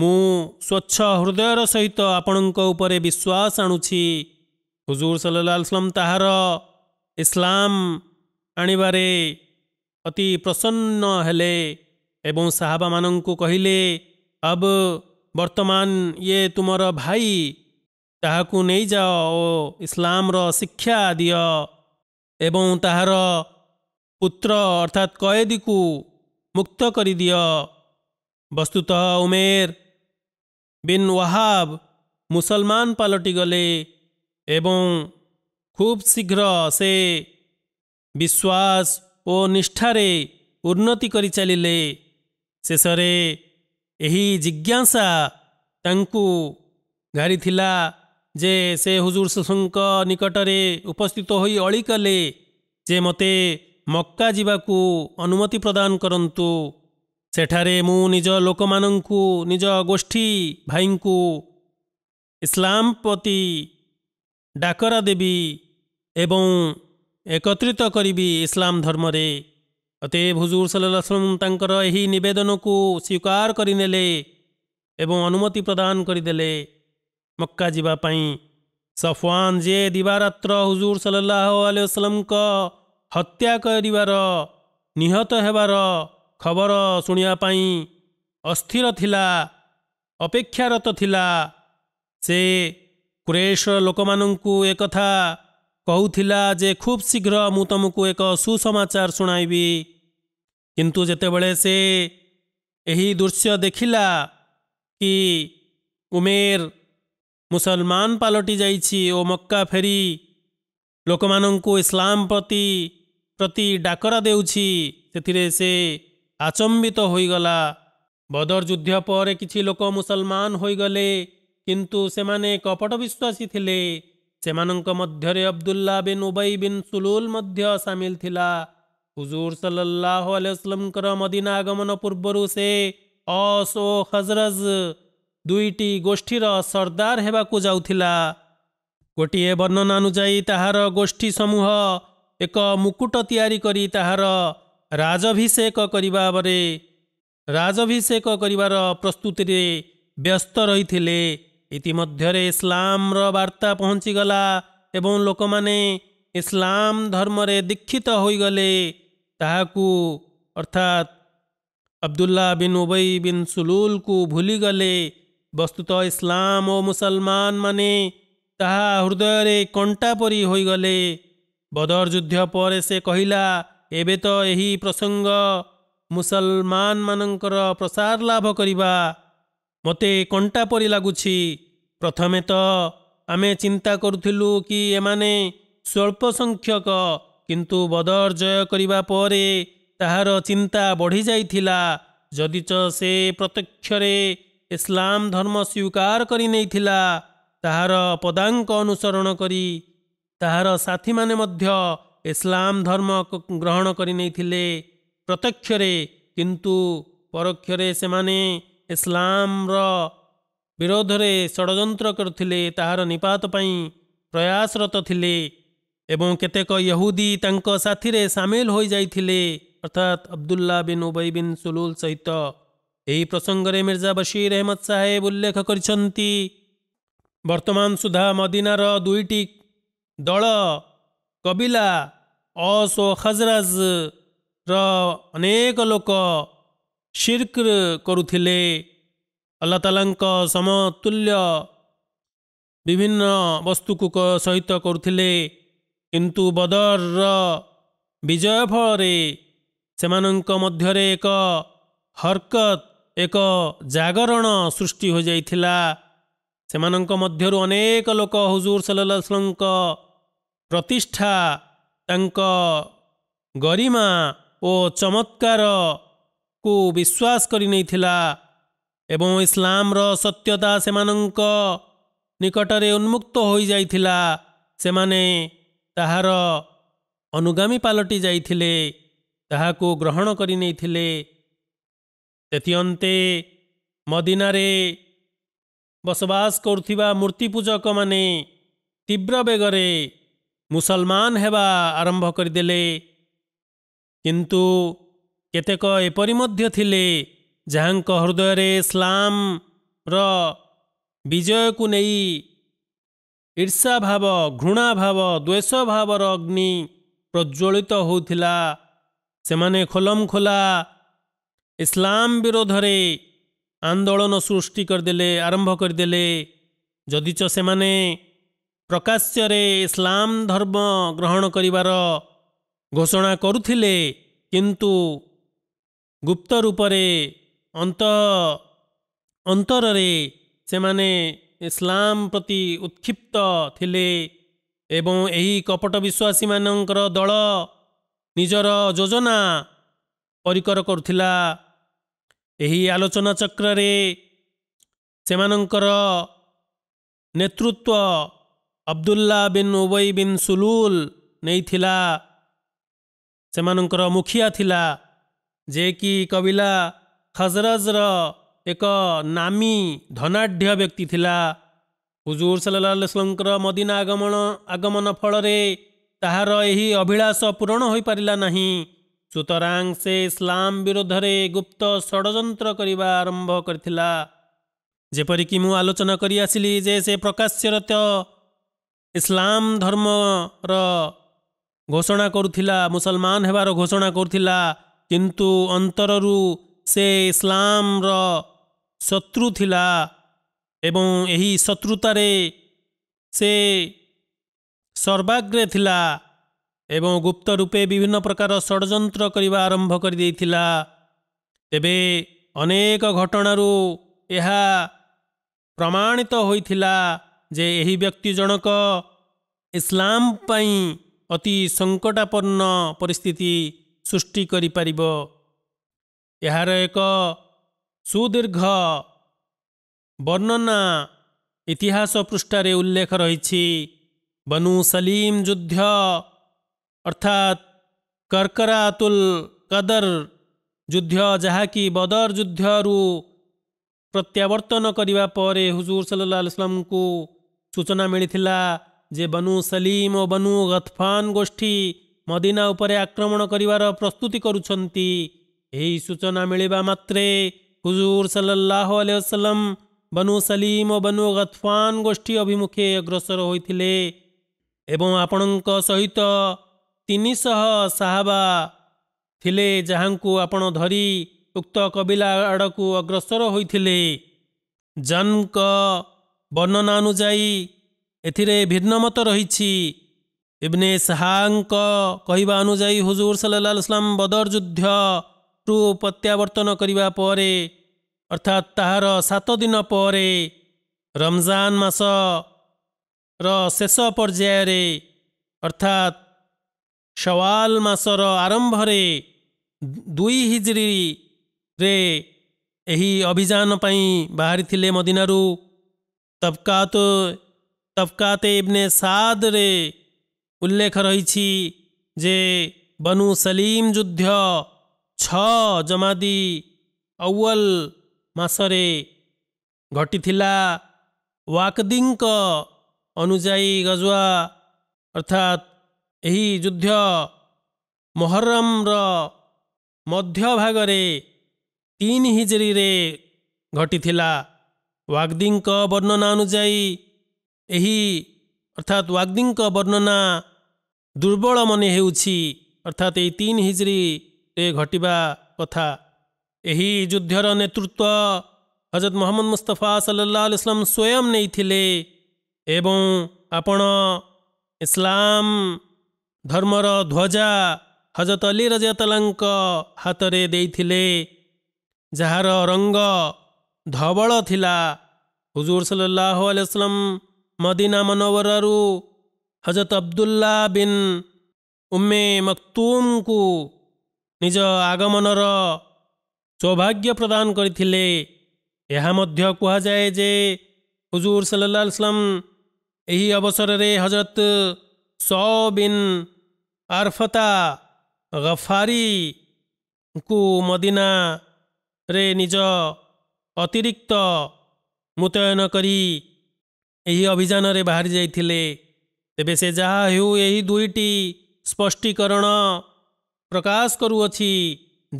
ମୁଁ ସ୍ୱଚ୍ଛ ହୃଦୟର ସହିତ ଆପଣଙ୍କ ଉପରେ ବିଶ୍ୱାସ ଆଣୁଛି ହୁଜୁର ସାଲ୍ଲାସ୍ଲମ୍ ତାହାର ଇସଲାମ ଆଣିବାରେ अति प्रसन्न हेले हो को कहिले अब बर्तमान युमर भाइ जाओ इसलाम रो शिक्षा दियो अर्थात अर्थात् को मुक्त गरिदियो वस्तुत उमेर बिन् मुसलमान मुसलमा गले एवं खूब शीघ्र विश्वास ଓ ନିଷ୍ଠାରେ ଉନ୍ନତି କରି ଚାଲିଲେ ଶେଷରେ ଏହି ଜିଜ୍ଞାସା ତାଙ୍କୁ ଘାରିଥିଲା ଯେ ସେ ହୁଜୁର ଶୁଙ୍କ ନିକଟରେ ଉପସ୍ଥିତ ହୋଇ ଅଳି କଲେ ଯେ ମୋତେ ମକ୍କା ଯିବାକୁ ଅନୁମତି ପ୍ରଦାନ କରନ୍ତୁ ସେଠାରେ ମୁଁ ନିଜ ଲୋକମାନଙ୍କୁ ନିଜ ଗୋଷ୍ଠୀ ଭାଇଙ୍କୁ ଇସଲାମ ପ୍ରତି ଡାକରା ଦେବି ଏବଂ ଏକତ୍ରିତ କରିବି ଇସଲାମ ଧର୍ମରେ ଅତେ ହୁଜୁର ସାଲାସ୍ଲମ ତାଙ୍କର ଏହି ନିବେଦନକୁ ସ୍ୱୀକାର କରିନେଲେ ଏବଂ ଅନୁମତି ପ୍ରଦାନ କରିଦେଲେ ମକ୍କା ଯିବା ପାଇଁ ସଫୱାନ ଯେ ଦିବାରାତ୍ର ହୁଜୁର ସାଲାହ ଆଲୁସଲମଙ୍କ ହତ୍ୟା କରିବାର ନିହତ ହେବାର ଖବର ଶୁଣିବା ପାଇଁ ଅସ୍ଥିର ଥିଲା ଅପେକ୍ଷାରତ ଥିଲା ସେ କ୍ରେସ ଲୋକମାନଙ୍କୁ ଏକଥା କହୁଥିଲା ଯେ ଖୁବ୍ ଶୀଘ୍ର ମୁଁ ତୁମକୁ ଏକ ସୁସମାଚାର ଶୁଣାଇବି କିନ୍ତୁ ଯେତେବେଳେ ସେ ଏହି ଦୃଶ୍ୟ ଦେଖିଲା କି ଉମେର ମୁସଲମାନ ପାଲଟି ଯାଇଛି ଓ ମକ୍କା ଫେରି ଲୋକମାନଙ୍କୁ ଇସଲାମ ପ୍ରତି ପ୍ରତି ଡାକରା ଦେଉଛି ସେଥିରେ ସେ ଆଚମ୍ବିତ ହୋଇଗଲା ବଦର ଯୁଦ୍ଧ ପରେ କିଛି ଲୋକ ମୁସଲମାନ ହୋଇଗଲେ କିନ୍ତୁ ସେମାନେ କପଟ ବିଶ୍ୱାସୀ ଥିଲେ ସେମାନଙ୍କ ମଧ୍ୟରେ Abdullah bin Ubayy bin Salul ମଧ୍ୟ ସାମିଲ ଥିଲା ହୁଜୁର ସଲ୍ଲାହ ଆଲସ୍ଲମଙ୍କର ମଦିନା ଆଗମନ ପୂର୍ବରୁ ସେ ଅସ୍ ଓ ହଜରଜ ଦୁଇଟି ଗୋଷ୍ଠୀର ସର୍ଦ୍ଦାର ହେବାକୁ ଯାଉଥିଲା ଗୋଟିଏ ବର୍ଣ୍ଣନା ଅନୁଯାୟୀ ତାହାର ଗୋଷ୍ଠୀ ସମୂହ ଏକ ମୁକୁଟ ତିଆରି କରି ତାହାର ରାଜଭିଷେକ କରିବା ପରେ ରାଜଭିଷେକ କରିବାର ପ୍ରସ୍ତୁତିରେ ବ୍ୟସ୍ତ ରହିଥିଲେ इतिमध्य इसलाम र वार्ता पहचिगला एवं लोक मैले इस्लाम धर्मले दीक्षित हुर्थात् अब्दुल्ला बि उबिन् सुलुल कु भुलीगले वस्तुत इस्लामओ मुसलमान महा हृदयले कन्टा परिगले बदर जुद्ध परसे कहाँ ए प्रसङ्ग मुसलमा प्रसार लाभ ମୋତେ କଣ୍ଟା ପରି ଲାଗୁଛି ପ୍ରଥମେ ତ ଆମେ ଚିନ୍ତା କରୁଥିଲୁ କି ଏମାନେ ସ୍ୱଳ୍ପ ସଂଖ୍ୟକ କିନ୍ତୁ ବଦର ଜୟ କରିବା ପରେ ତାହାର ଚିନ୍ତା ବଢ଼ିଯାଇଥିଲା ଯଦିଚ ସେ ପ୍ରତ୍ୟକ୍ଷରେ ଇସଲାମ ଧର୍ମ ସ୍ୱୀକାର କରି ନେଇଥିଲା ତାହାର ପଦାଙ୍କ ଅନୁସରଣ କରି ତାହାର ସାଥିମାନେ ମଧ୍ୟ ଇସଲାମ ଧର୍ମ ଗ୍ରହଣ କରି ନେଇଥିଲେ ପ୍ରତ୍ୟକ୍ଷରେ କିନ୍ତୁ ପରୋକ୍ଷରେ ସେମାନେ इस्म्र विरोधर षडन्त गर्दै त निपत पनि प्रयासरत लेतेक यहुदी त साथीहरू सामल हु अर्थात अब्दुल्लाह बिन उबै बिन सुलुल सहित प्रसंग रे मिर्जा बशीर अहमद साहेब उल्लेख गरिन्छ वर्तमान सुधा मदिन दुईटी दल कबिला खजरज र अनेक लोक ସିର୍କ କରୁଥିଲେ ଅଲ୍ଲା ତାଲାଙ୍କ ସମତୁଲ୍ୟ ବିଭିନ୍ନ ବସ୍ତୁକୁ ସହିତ କରୁଥିଲେ କିନ୍ତୁ ବଦରର ବିଜୟ ଫଳରେ ସେମାନଙ୍କ ମଧ୍ୟରେ ଏକ ହରକତ ଏକ ଜାଗରଣ ସୃଷ୍ଟି ହୋଇଯାଇଥିଲା ସେମାନଙ୍କ ମଧ୍ୟରୁ ଅନେକ ଲୋକ ହୁଜୁର ସାଲ୍ଲାଙ୍କ ପ୍ରତିଷ୍ଠା ତାଙ୍କ ଗରିମା ଓ ଚମତ୍କାର ଇସ୍ଲାମକୁ ବିଶ୍ୱାସ ନେଇଥିଲା ଏବଂ ଇସ୍ଲାମର ସତ୍ୟତା ସେମାନଙ୍କ ନିକଟରେ ଉନ୍ମୁକ୍ତ ହୋଇଯାଇଥିଲା ସେମାନେ ତାହାର ଅନୁଗାମୀ ପାଲଟି ଯାଇଥିଲେ ତାହାକୁ ଗ୍ରହଣ କରି ନେଇଥିଲେ ସେଥିଅନ୍ତେ ମଦିନାରେ ବସବାସ କରୁଥିବା ମୂର୍ତ୍ତି ପୂଜକମାନେ ତୀବ୍ର ବେଗରେ ମୁସଲମାନ ହେବା ଆରମ୍ଭ କରିଦେଲେ କିନ୍ତୁ କେତେକ ଏପରି ମଧ୍ୟ ଥିଲେ ଯାହାଙ୍କ ହୃଦୟରେ ଇସ୍ଲାମର ବିଜୟକୁ ନେଇ ଈର୍ଷାଭାବ ଘୃଣାଭାବ ଦ୍ୱେଷଭାବର ଅଗ୍ନି ପ୍ରଜ୍ୱଳିତ ହେଉଥିଲା ସେମାନେ ଖୋଲମ ଖୋଲା ଇସଲାମ ବିରୋଧରେ ଆନ୍ଦୋଳନ ସୃଷ୍ଟି କରିଦେଲେ ଆରମ୍ଭ କରିଦେଲେ ଯଦିଚ ସେମାନେ ପ୍ରକାଶ୍ୟରେ ଇସଲାମ ଧର୍ମ ଗ୍ରହଣ କରିବାର ଘୋଷଣା କରୁଥିଲେ କିନ୍ତୁ ଗୁପ୍ତ ରୂପରେ ଅନ୍ତ ଅନ୍ତରରେ ସେମାନେ ଇସଲାମ ପ୍ରତି ଉତ୍କ୍ଷିପ୍ତ ଥିଲେ ଏବଂ ଏହି କପଟ ବିଶ୍ୱାସୀମାନଙ୍କର ଦଳ ନିଜର ଯୋଜନା ପରିକର କରୁଥିଲା ଏହି ଆଲୋଚନା ଚକ୍ରରେ ସେମାନଙ୍କର ନେତୃତ୍ୱ Abdullah bin Ubayy bin Salul ନେଇଥିଲା ସେମାନଙ୍କର ମୁଖିଆ ଥିଲା ଯିଏକି କବିଲା ଖଜରଜର ଏକ ନାମୀ ଧନାଢ଼୍ୟ ବ୍ୟକ୍ତି ଥିଲା ହୁଜୁର ସାଲାଲାମଙ୍କର ମଦିନା ଆଗମନ ଆଗମନ ଫଳରେ ତାହାର ଏହି ଅଭିଳାଷ ପୂରଣ ହୋଇପାରିଲା ନାହିଁ ସୁତରାଂ ସେ ଇସଲାମ ବିରୁଦ୍ଧରେ ଗୁପ୍ତ ଷଡ଼ଯନ୍ତ୍ର କରିବା ଆରମ୍ଭ କରିଥିଲା ଯେପରିକି ମୁଁ ଆଲୋଚନା କରିଆସିଲି ଯେ ସେ ପ୍ରକାଶ୍ୟରତ ଇସଲାମ ଧର୍ମର ଘୋଷଣା କରୁଥିଲା ମୁସଲମାନ ହେବାର ଘୋଷଣା କରୁଥିଲା କିନ୍ତୁ ଅନ୍ତରରୁ ସେ ଇସଲାମର ଶତ୍ରୁ ଥିଲା ଏବଂ ଏହି ଶତ୍ରୁତାରେ ସେ ସର୍ବାଗ୍ରେ ଥିଲା ଏବଂ ଗୁପ୍ତ ରୂପେ ବିଭିନ୍ନ ପ୍ରକାର ଷଡ଼ଯନ୍ତ୍ର କରିବା ଆରମ୍ଭ କରିଦେଇଥିଲା ତେବେ ଅନେକ ଘଟଣାରୁ ଏହା ପ୍ରମାଣିତ ହୋଇଥିଲା ଯେ ଏହି ବ୍ୟକ୍ତି ଜଣକ ଇସଲାମ ପାଇଁ ଅତି ସଙ୍କଟାପନ୍ନ ପରିସ୍ଥିତି सृष्टि करी पार यहार एक सुदीर्घ वर्णना इतिहास पृष्ठ उल्लेख रहि बनु सलीम युद्ध अर्थात कर्करातुल कदर जुद्ध जहाकी बदर रु प्रत्यावर्तन अलैहि वसल्लम को सूचना मिलेला बनुसलीम ओ बनुन गोष्ठी ମଦିନା ଉପରେ ଆକ୍ରମଣ କରିବାର ପ୍ରସ୍ତୁତି କରୁଛନ୍ତି ଏହି ସୂଚନା ମିଳିବା ମାତ୍ରେ ହୁଜୁର ସଲ୍ଲାହ ଅଲିସ୍ଲମ ବନୁ ସଲିମ ଓ ବନୁ ଗତଫାନ ଗୋଷ୍ଠୀ ଅଭିମୁଖେ ଅଗ୍ରସର ହୋଇଥିଲେ ଏବଂ ଆପଣଙ୍କ ସହିତ ତିନିଶହ ସାହାବା ଥିଲେ ଯାହାଙ୍କୁ ଆପଣ ଧରି ଉକ୍ତ କବିଲା ଆଡ଼କୁ ଅଗ୍ରସର ହୋଇଥିଲେ ଜନ୍ଙ୍କ ବର୍ଣ୍ଣନା ଅନୁଯାୟୀ ଏଥିରେ ଭିନ୍ନମତ ରହିଛି ଇବନେ ଶାହାଙ୍କ କହିବା ଅନୁଯାୟୀ ହୁଜୁର ସାଲ୍ଲା ଇସଲାମ ବଦର ଯୁଦ୍ଧରୁ ପ୍ରତ୍ୟାବର୍ତ୍ତନ କରିବା ପରେ ଅର୍ଥାତ୍ ତାହାର ସାତ ଦିନ ପରେ ରମଜାନ ମାସର ଶେଷ ପର୍ଯ୍ୟାୟରେ ଅର୍ଥାତ୍ ସୱାଲ ମାସର ଆରମ୍ଭରେ ଦୁଇ ହିଜ୍ରିରେ ଏହି ଅଭିଯାନ ପାଇଁ ବାହାରିଥିଲେ ମଦିନାରୁ ତବକାତ ତବକାତେ ଇବନେ ସାଦରେ ଉଲ୍ଲେଖ ରହିଛି ଯେ ବନୁ ସଲିମ ଯୁଦ୍ଧ ଛଅ ଜମାଦି ଅୱଲ ମାସରେ ଘଟିଥିଲା ୱାକଦିଙ୍କ ଅନୁଯାୟୀ ଗଜୁଆ ଅର୍ଥାତ୍ ଏହି ଯୁଦ୍ଧ ମହରମର ମଧ୍ୟଭାଗରେ ତିନି ହିଜିରିରେ ଘଟିଥିଲା ୱାଗଦିଙ୍କ ବର୍ଣ୍ଣନା ଅନୁଯାୟୀ ଏହି ଅର୍ଥାତ୍ ୱାଗଦିଙ୍କ ବର୍ଣ୍ଣନା दुर्बल मनहे अर्थात यही तिन हिजरी घटिबा कथा यही युद्धर नेतृत्व हजत मोहम्मद मुस्तफा सल्लाह आलसलम स्वयम् आपण इस्लाम धर्म र ध्वजा हजत अली रजत अल्लाइले जङ्ग धवल थाहा हजुर सल्लाह मदीना मनोवर रु ହଜରତ ଅବଦୁଲ୍ଲା ବିନ୍ ଉମେ ମକ୍ତୁମ୍ଙ୍କୁ ନିଜ ଆଗମନର ସୌଭାଗ୍ୟ ପ୍ରଦାନ କରିଥିଲେ ଏହା ମଧ୍ୟ କୁହାଯାଏ ଯେ ହୁଜୁର ସାଲ୍ଲା ସ୍ଲମ୍ ଏହି ଅବସରରେ ହଜରତ ସ ବିନ୍ ଆରଫତା ଗଫାରୀଙ୍କୁ ମଦିନାରେ ନିଜ ଅତିରିକ୍ତ ମୁତୟନ କରି ଏହି ଅଭିଯାନରେ ବାହାରି ଯାଇଥିଲେ ତେବେ ସେ ଯାହା ହେଉ ଏହି ଦୁଇଟି ସ୍ପଷ୍ଟୀକରଣ ପ୍ରକାଶ କରୁଅଛି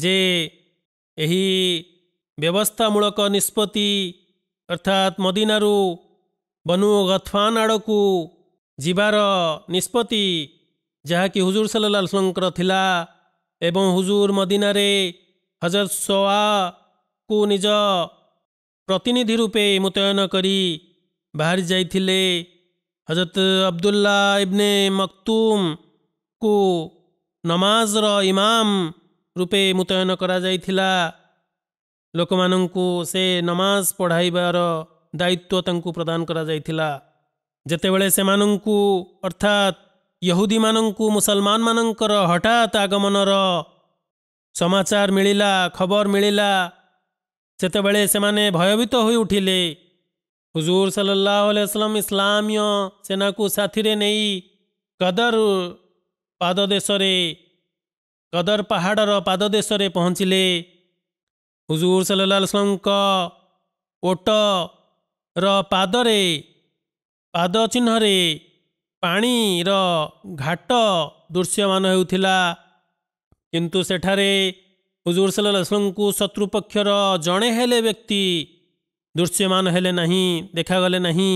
ଯେ ଏହି ବ୍ୟବସ୍ଥାମୂଳକ ନିଷ୍ପତ୍ତି ଅର୍ଥାତ୍ ମଦିନାରୁ ବନୁ ଗଥୱାନ ଆଡ଼କୁ ଯିବାର ନିଷ୍ପତ୍ତି ଯାହାକି ହୁଜୁର ସାଲାଲସଙ୍କର ଥିଲା ଏବଂ ହୁଜୁର ମଦିନାରେ ହଜର ସୋଆକୁ ନିଜ ପ୍ରତିନିଧି ରୂପେ ମୁତୟନ କରି ବାହାରି ଯାଇଥିଲେ हजरत अब्दुल्ला इब्ने मक्तुम को नमाज र इमाम रूपे मुतयन करा गराइला लोक से नमाज पढाइबार दायित्व त प्रदान करा गराइला जतिबेला अर्थात् यहुदी मुसलमा म हठ आगमन र समाचार मिला खबर मिलाबेसँग भयभीत उठिले ହୁଜୁର ସାଲାହ ଆସଲାମ ଇସଲାମୀୟ ସେନାକୁ ସାଥିରେ ନେଇ କଦର ପାଦଦେଶରେ କଦର ପାହାଡ଼ର ପାଦଦେଶରେ ପହଞ୍ଚିଲେ ହୁଜୁର ସାଲାହ ଆସଲାମଙ୍କ ଓଟର ପାଦରେ ପାଦ ଚିହ୍ନରେ ପାଣିର ଘାଟ ଦୃଶ୍ୟମାନ ହେଉଥିଲା କିନ୍ତୁ ସେଠାରେ ହୁଜୁର ସାଲାହ ଆସଲାମଙ୍କୁ ଶତ୍ରୁପକ୍ଷର ଜଣେ ହେଲେ ବ୍ୟକ୍ତି ଦୃଶ୍ୟମାନ ହେଲେ ନାହିଁ ଦେଖାଗଲେ ନାହିଁ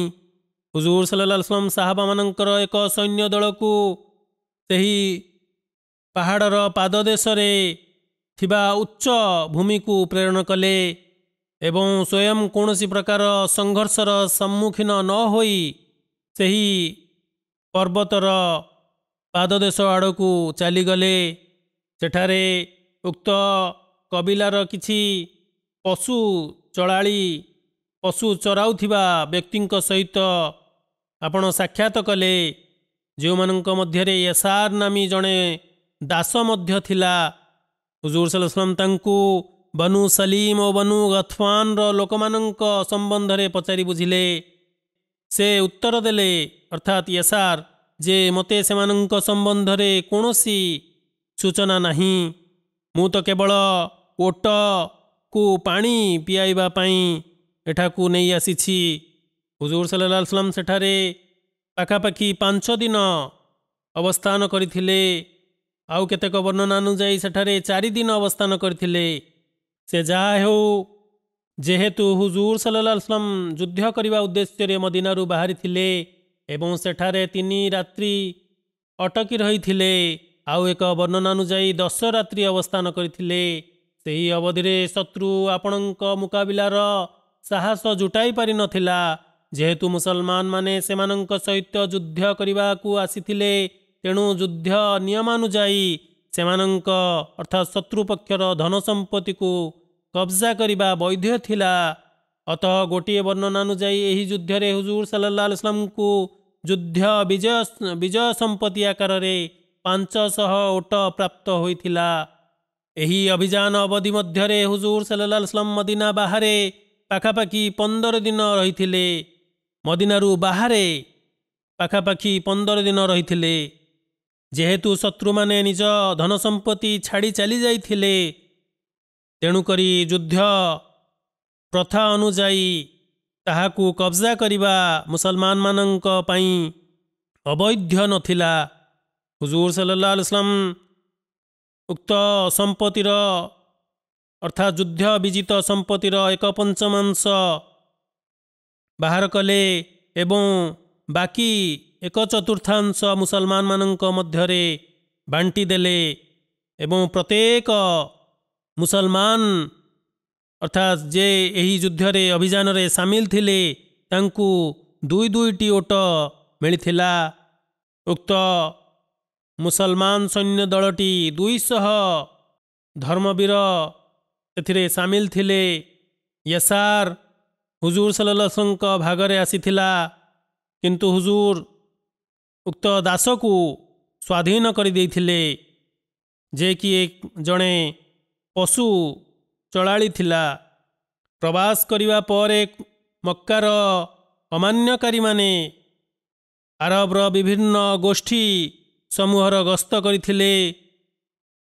ହୁଜୁର ସାଲାସ୍ଲମ ସାହାବାମାନଙ୍କର ଏକ ସୈନ୍ୟ ଦଳକୁ ସେହି ପାହାଡ଼ର ପାଦଦେଶରେ ଥିବା ଉଚ୍ଚ ଭୂମିକୁ ପ୍ରେରଣ କଲେ ଏବଂ ସ୍ୱୟଂ କୌଣସି ପ୍ରକାର ସଂଘର୍ଷର ସମ୍ମୁଖୀନ ନ ହୋଇ ସେହି ପର୍ବତର ପାଦଦେଶ ଆଡ଼କୁ ଚାଲିଗଲେ ସେଠାରେ ଉକ୍ତ କବିଲାର କିଛି ପଶୁ ଚଳାଳି ପଶୁ ଚରାଉଥିବା ବ୍ୟକ୍ତିଙ୍କ ସହିତ ଆପଣ ସାକ୍ଷାତ କଲେ ଯେଉଁମାନଙ୍କ ମଧ୍ୟରେ ଏସାର ନାମୀ ଜଣେ ଦାସ ମଧ୍ୟ ଥିଲା ହୁଜୁର ସାଲସ୍ଲାମ ତାଙ୍କୁ ବନୁ ସଲିମ୍ ଓ ବନୁ ଗଥୱାନର ଲୋକମାନଙ୍କ ସମ୍ବନ୍ଧରେ ପଚାରି ବୁଝିଲେ ସେ ଉତ୍ତର ଦେଲେ ଅର୍ଥାତ୍ ଏସାର ଯେ ମୋତେ ସେମାନଙ୍କ ସମ୍ବନ୍ଧରେ କୌଣସି ସୂଚନା ନାହିଁ ମୁଁ ତ କେବଳ ଓଟକୁ ପାଣି ପିଆଇବା ପାଇଁ ଏଠାକୁ ନେଇ ଆସିଛି ହୁଜୁର ସାଲାଲସ୍ଲାମ ସେଠାରେ ପାଖାପାଖି ପାଞ୍ଚ ଦିନ ଅବସ୍ଥାନ କରିଥିଲେ ଆଉ କେତେକ ବର୍ଣ୍ଣନା ଅନୁଯାୟୀ ସେଠାରେ ଚାରିଦିନ ଅବସ୍ଥାନ କରିଥିଲେ ସେ ଯାହା ହେଉ ଯେହେତୁ ହୁଜୁର ସାଲାଲସ୍ଲମ ଯୁଦ୍ଧ କରିବା ଉଦ୍ଦେଶ୍ୟରେ ମଦିନାରୁ ବାହାରିଥିଲେ ଏବଂ ସେଠାରେ ତିନି ରାତ୍ରି ଅଟକି ରହିଥିଲେ ଆଉ ଏକ ବର୍ଣ୍ଣନା ଅନୁଯାୟୀ ଦଶ ରାତ୍ରି ଅବସ୍ଥାନ କରିଥିଲେ ସେହି ଅବଧିରେ ଶତ୍ରୁ ଆପଣଙ୍କ ମୁକାବିଲାର ସାହସ ଜୁଟାଇ ପାରିନଥିଲା ଯେହେତୁ ମୁସଲମାନମାନେ ସେମାନଙ୍କ ସହିତ ଯୁଦ୍ଧ କରିବାକୁ ଆସିଥିଲେ ତେଣୁ ଯୁଦ୍ଧ ନିୟମାନୁଯାୟୀ ସେମାନଙ୍କ ଅର୍ଥାତ୍ ଶତ୍ରୁ ପକ୍ଷର ଧନ ସମ୍ପତ୍ତିକୁ କବ୍ଜା କରିବା ବୈଧ ଥିଲା ଅତଃ ଗୋଟିଏ ବର୍ଣ୍ଣନାନୁଯାୟୀ ଏହି ଯୁଦ୍ଧରେ ହୁଜୁର ସାଲାଲିସ୍ଲାମ୍ଙ୍କୁ ଯୁଦ୍ଧ ବିଜୟ ବିଜୟ ସମ୍ପତ୍ତି ଆକାରରେ ପାଞ୍ଚଶହ ଓଟ ପ୍ରାପ୍ତ ହୋଇଥିଲା ଏହି ଅଭିଯାନ ଅବଧି ମଧ୍ୟରେ ହୁଜୁର ସାଲାଲିସ୍ଲାମ୍ ମଦିନା ବାହାରେ ପାଖାପାଖି ପନ୍ଦର ଦିନ ରହିଥିଲେ ମଦିନାରୁ ବାହାରେ ପାଖାପାଖି ପନ୍ଦର ଦିନ ରହିଥିଲେ ଯେହେତୁ ଶତ୍ରୁମାନେ ନିଜ ଧନ ସମ୍ପତ୍ତି ଛାଡ଼ି ଚାଲିଯାଇଥିଲେ ତେଣୁକରି ଯୁଦ୍ଧ ପ୍ରଥା ଅନୁଯାୟୀ ତାହାକୁ କବ୍ଜା କରିବା ମୁସଲମାନମାନଙ୍କ ପାଇଁ ଅବୈଧ ନଥିଲା ହୁଜୁର ସାଲ୍ଲା ଉକ୍ତ ସମ୍ପତ୍ତିର ଅର୍ଥାତ୍ ଯୁଦ୍ଧ ବିଜିତ ସମ୍ପତ୍ତିର ଏକ ପଞ୍ଚମାଂଶ ବାହାର କଲେ ଏବଂ ବାକି ଏକ ଚତୁର୍ଥାଂଶ ମୁସଲମାନମାନଙ୍କ ମଧ୍ୟରେ ବାଣ୍ଟିଦେଲେ ଏବଂ ପ୍ରତ୍ୟେକ ମୁସଲମାନ ଅର୍ଥାତ୍ ଯେ ଏହି ଯୁଦ୍ଧରେ ଅଭିଯାନରେ ସାମିଲ ଥିଲେ ତାଙ୍କୁ ଦୁଇ ଦୁଇଟି ଓଟ ମିଳିଥିଲା ଉକ୍ତ ମୁସଲମାନ ସୈନ୍ୟ ଦଳଟି ଦୁଇଶହ ଧର୍ମବୀର ସେଥିରେ ସାମିଲ ଥିଲେ ୟସାର ହୁଜୁର ସାଲସଙ୍କ ଭାଗରେ ଆସିଥିଲା କିନ୍ତୁ ହୁଜୁର ଉକ୍ତ ଦାସକୁ ସ୍ୱାଧୀନ କରିଦେଇଥିଲେ ଯିଏକି ଜଣେ ପଶୁ ଚଳାଳିଥିଲା ପ୍ରବାସ କରିବା ପରେ ମକ୍କାର ଅମାନ୍ୟକାରୀମାନେ ଆରବର ବିଭିନ୍ନ ଗୋଷ୍ଠୀ ସମୂହର ଗସ୍ତ କରିଥିଲେ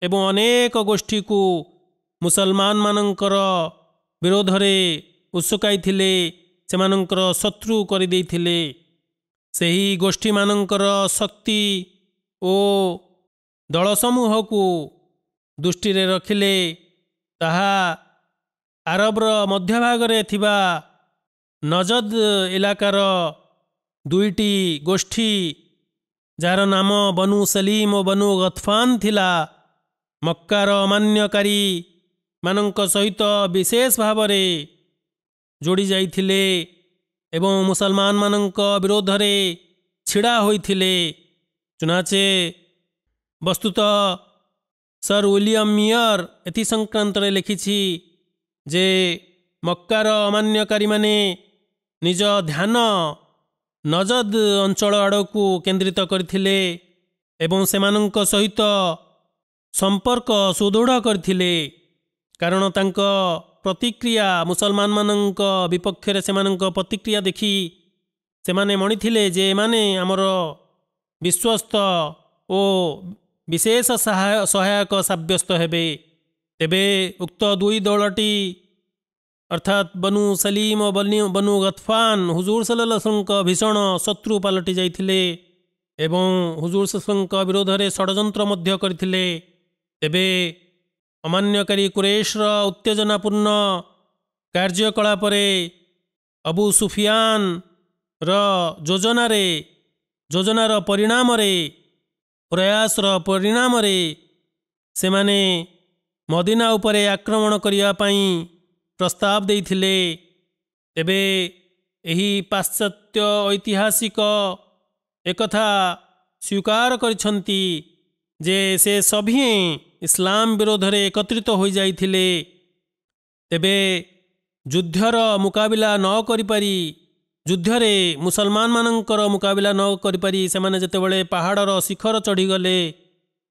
ଏବଂ ଅନେକ ଗୋଷ୍ଠୀକୁ ମୁସଲମାନମାନଙ୍କର ବିରୋଧରେ ଉସୁକାଇଥିଲେ ସେମାନଙ୍କର ଶତ୍ରୁ କରିଦେଇଥିଲେ ସେହି ଗୋଷ୍ଠୀମାନଙ୍କର ଶକ୍ତି ଓ ଦଳ ସମୂହକୁ ଦୃଷ୍ଟିରେ ରଖିଲେ ତାହା ଆରବର ମଧ୍ୟଭାଗରେ ଥିବା ନଜଦ ଇଲାକାର ଦୁଇଟି ଗୋଷ୍ଠୀ ଯାହାର ନାମ ବନୁ ସଲିମ ଓ ବନୁ ଗତଫାନ ଥିଲା ମକ୍କାର ଅମାନ୍ୟକାରୀ ମାନଙ୍କ ସହିତ ବିଶେଷ ଭାବରେ ଯୋଡ଼ି ଯାଇଥିଲେ ଏବଂ ମୁସଲମାନମାନଙ୍କ ବିରୋଧରେ ଛିଡ଼ା ହୋଇଥିଲେ ଚୁନାଚେ ବସ୍ତୁତଃ ସର୍ ୱିଲିୟମ୍ ମିୟର ସଂକ୍ରାନ୍ତରେ ଲେଖିଛି ଯେ ମକ୍କାର ଅମାନ୍ୟକାରୀମାନେ ନିଜ ଧ୍ୟାନ ନଜଦ ଅଞ୍ଚଳ ଆଡ଼କୁ କେନ୍ଦ୍ରିତ କରିଥିଲେ ଏବଂ ସେମାନଙ୍କ ସହିତ ସମ୍ପର୍କ ସୁଦୃଢ଼ କରିଥିଲେ କାରଣ ତାଙ୍କ ପ୍ରତିକ୍ରିୟା ମୁସଲମାନମାନଙ୍କ ବିପକ୍ଷରେ ସେମାନଙ୍କ ପ୍ରତିକ୍ରିୟା ଦେଖି ସେମାନେ ମଣିଥିଲେ ଯେ ଏମାନେ ଆମର ବିଶ୍ୱସ୍ତ ଓ ବିଶେଷ ସହାୟକ ସାବ୍ୟସ୍ତ ହେବେ ତେବେ ଉକ୍ତ ଦୁଇ ଦଳଟି ଅର୍ଥାତ୍ ବନୁ ସଲିମ ଓ ବନୁ ଗତଫାନ ହୁଜୁର ସଲ୍ଲାସଙ୍କ ଭୀଷଣ ଶତ୍ରୁ ପାଲଟି ଯାଇଥିଲେ ଏବଂ ହୁଜୁର ସଲ୍ଲାସଙ୍କ ବିରୋଧରେ ଷଡ଼ଯନ୍ତ୍ର ମଧ୍ୟ କରିଥିଲେ ତେବେ ଅମାନ୍ୟକାରୀ କୁରେଶର ଉତ୍ତେଜନାପୂର୍ଣ୍ଣ କାର୍ଯ୍ୟକଳାପରେ ଅବୁ ସୁଫିଆନର ଯୋଜନାରେ ଯୋଜନାର ପରିଣାମରେ ପ୍ରୟାସର ପରିଣାମରେ ସେମାନେ ମଦିନା ଉପରେ ଆକ୍ରମଣ କରିବା ପାଇଁ ପ୍ରସ୍ତାବ ଦେଇଥିଲେ ତେବେ ଏହି ପାଶ୍ଚାତ୍ୟ ଐତିହାସିକ ଏକଥା ସ୍ୱୀକାର କରିଛନ୍ତି ଯେ ସେ ସଭିଏଁ ଇସଲାମ ବିରୋଧରେ ଏକତ୍ରିତ ହୋଇଯାଇଥିଲେ ତେବେ ଯୁଦ୍ଧର ମୁକାବିଲା ନ କରିପାରି ଯୁଦ୍ଧରେ ମୁସଲମାନମାନଙ୍କର ମୁକାବିଲା ନ କରିପାରି ସେମାନେ ଯେତେବେଳେ ପାହାଡ଼ର ଶିଖର ଚଢ଼ିଗଲେ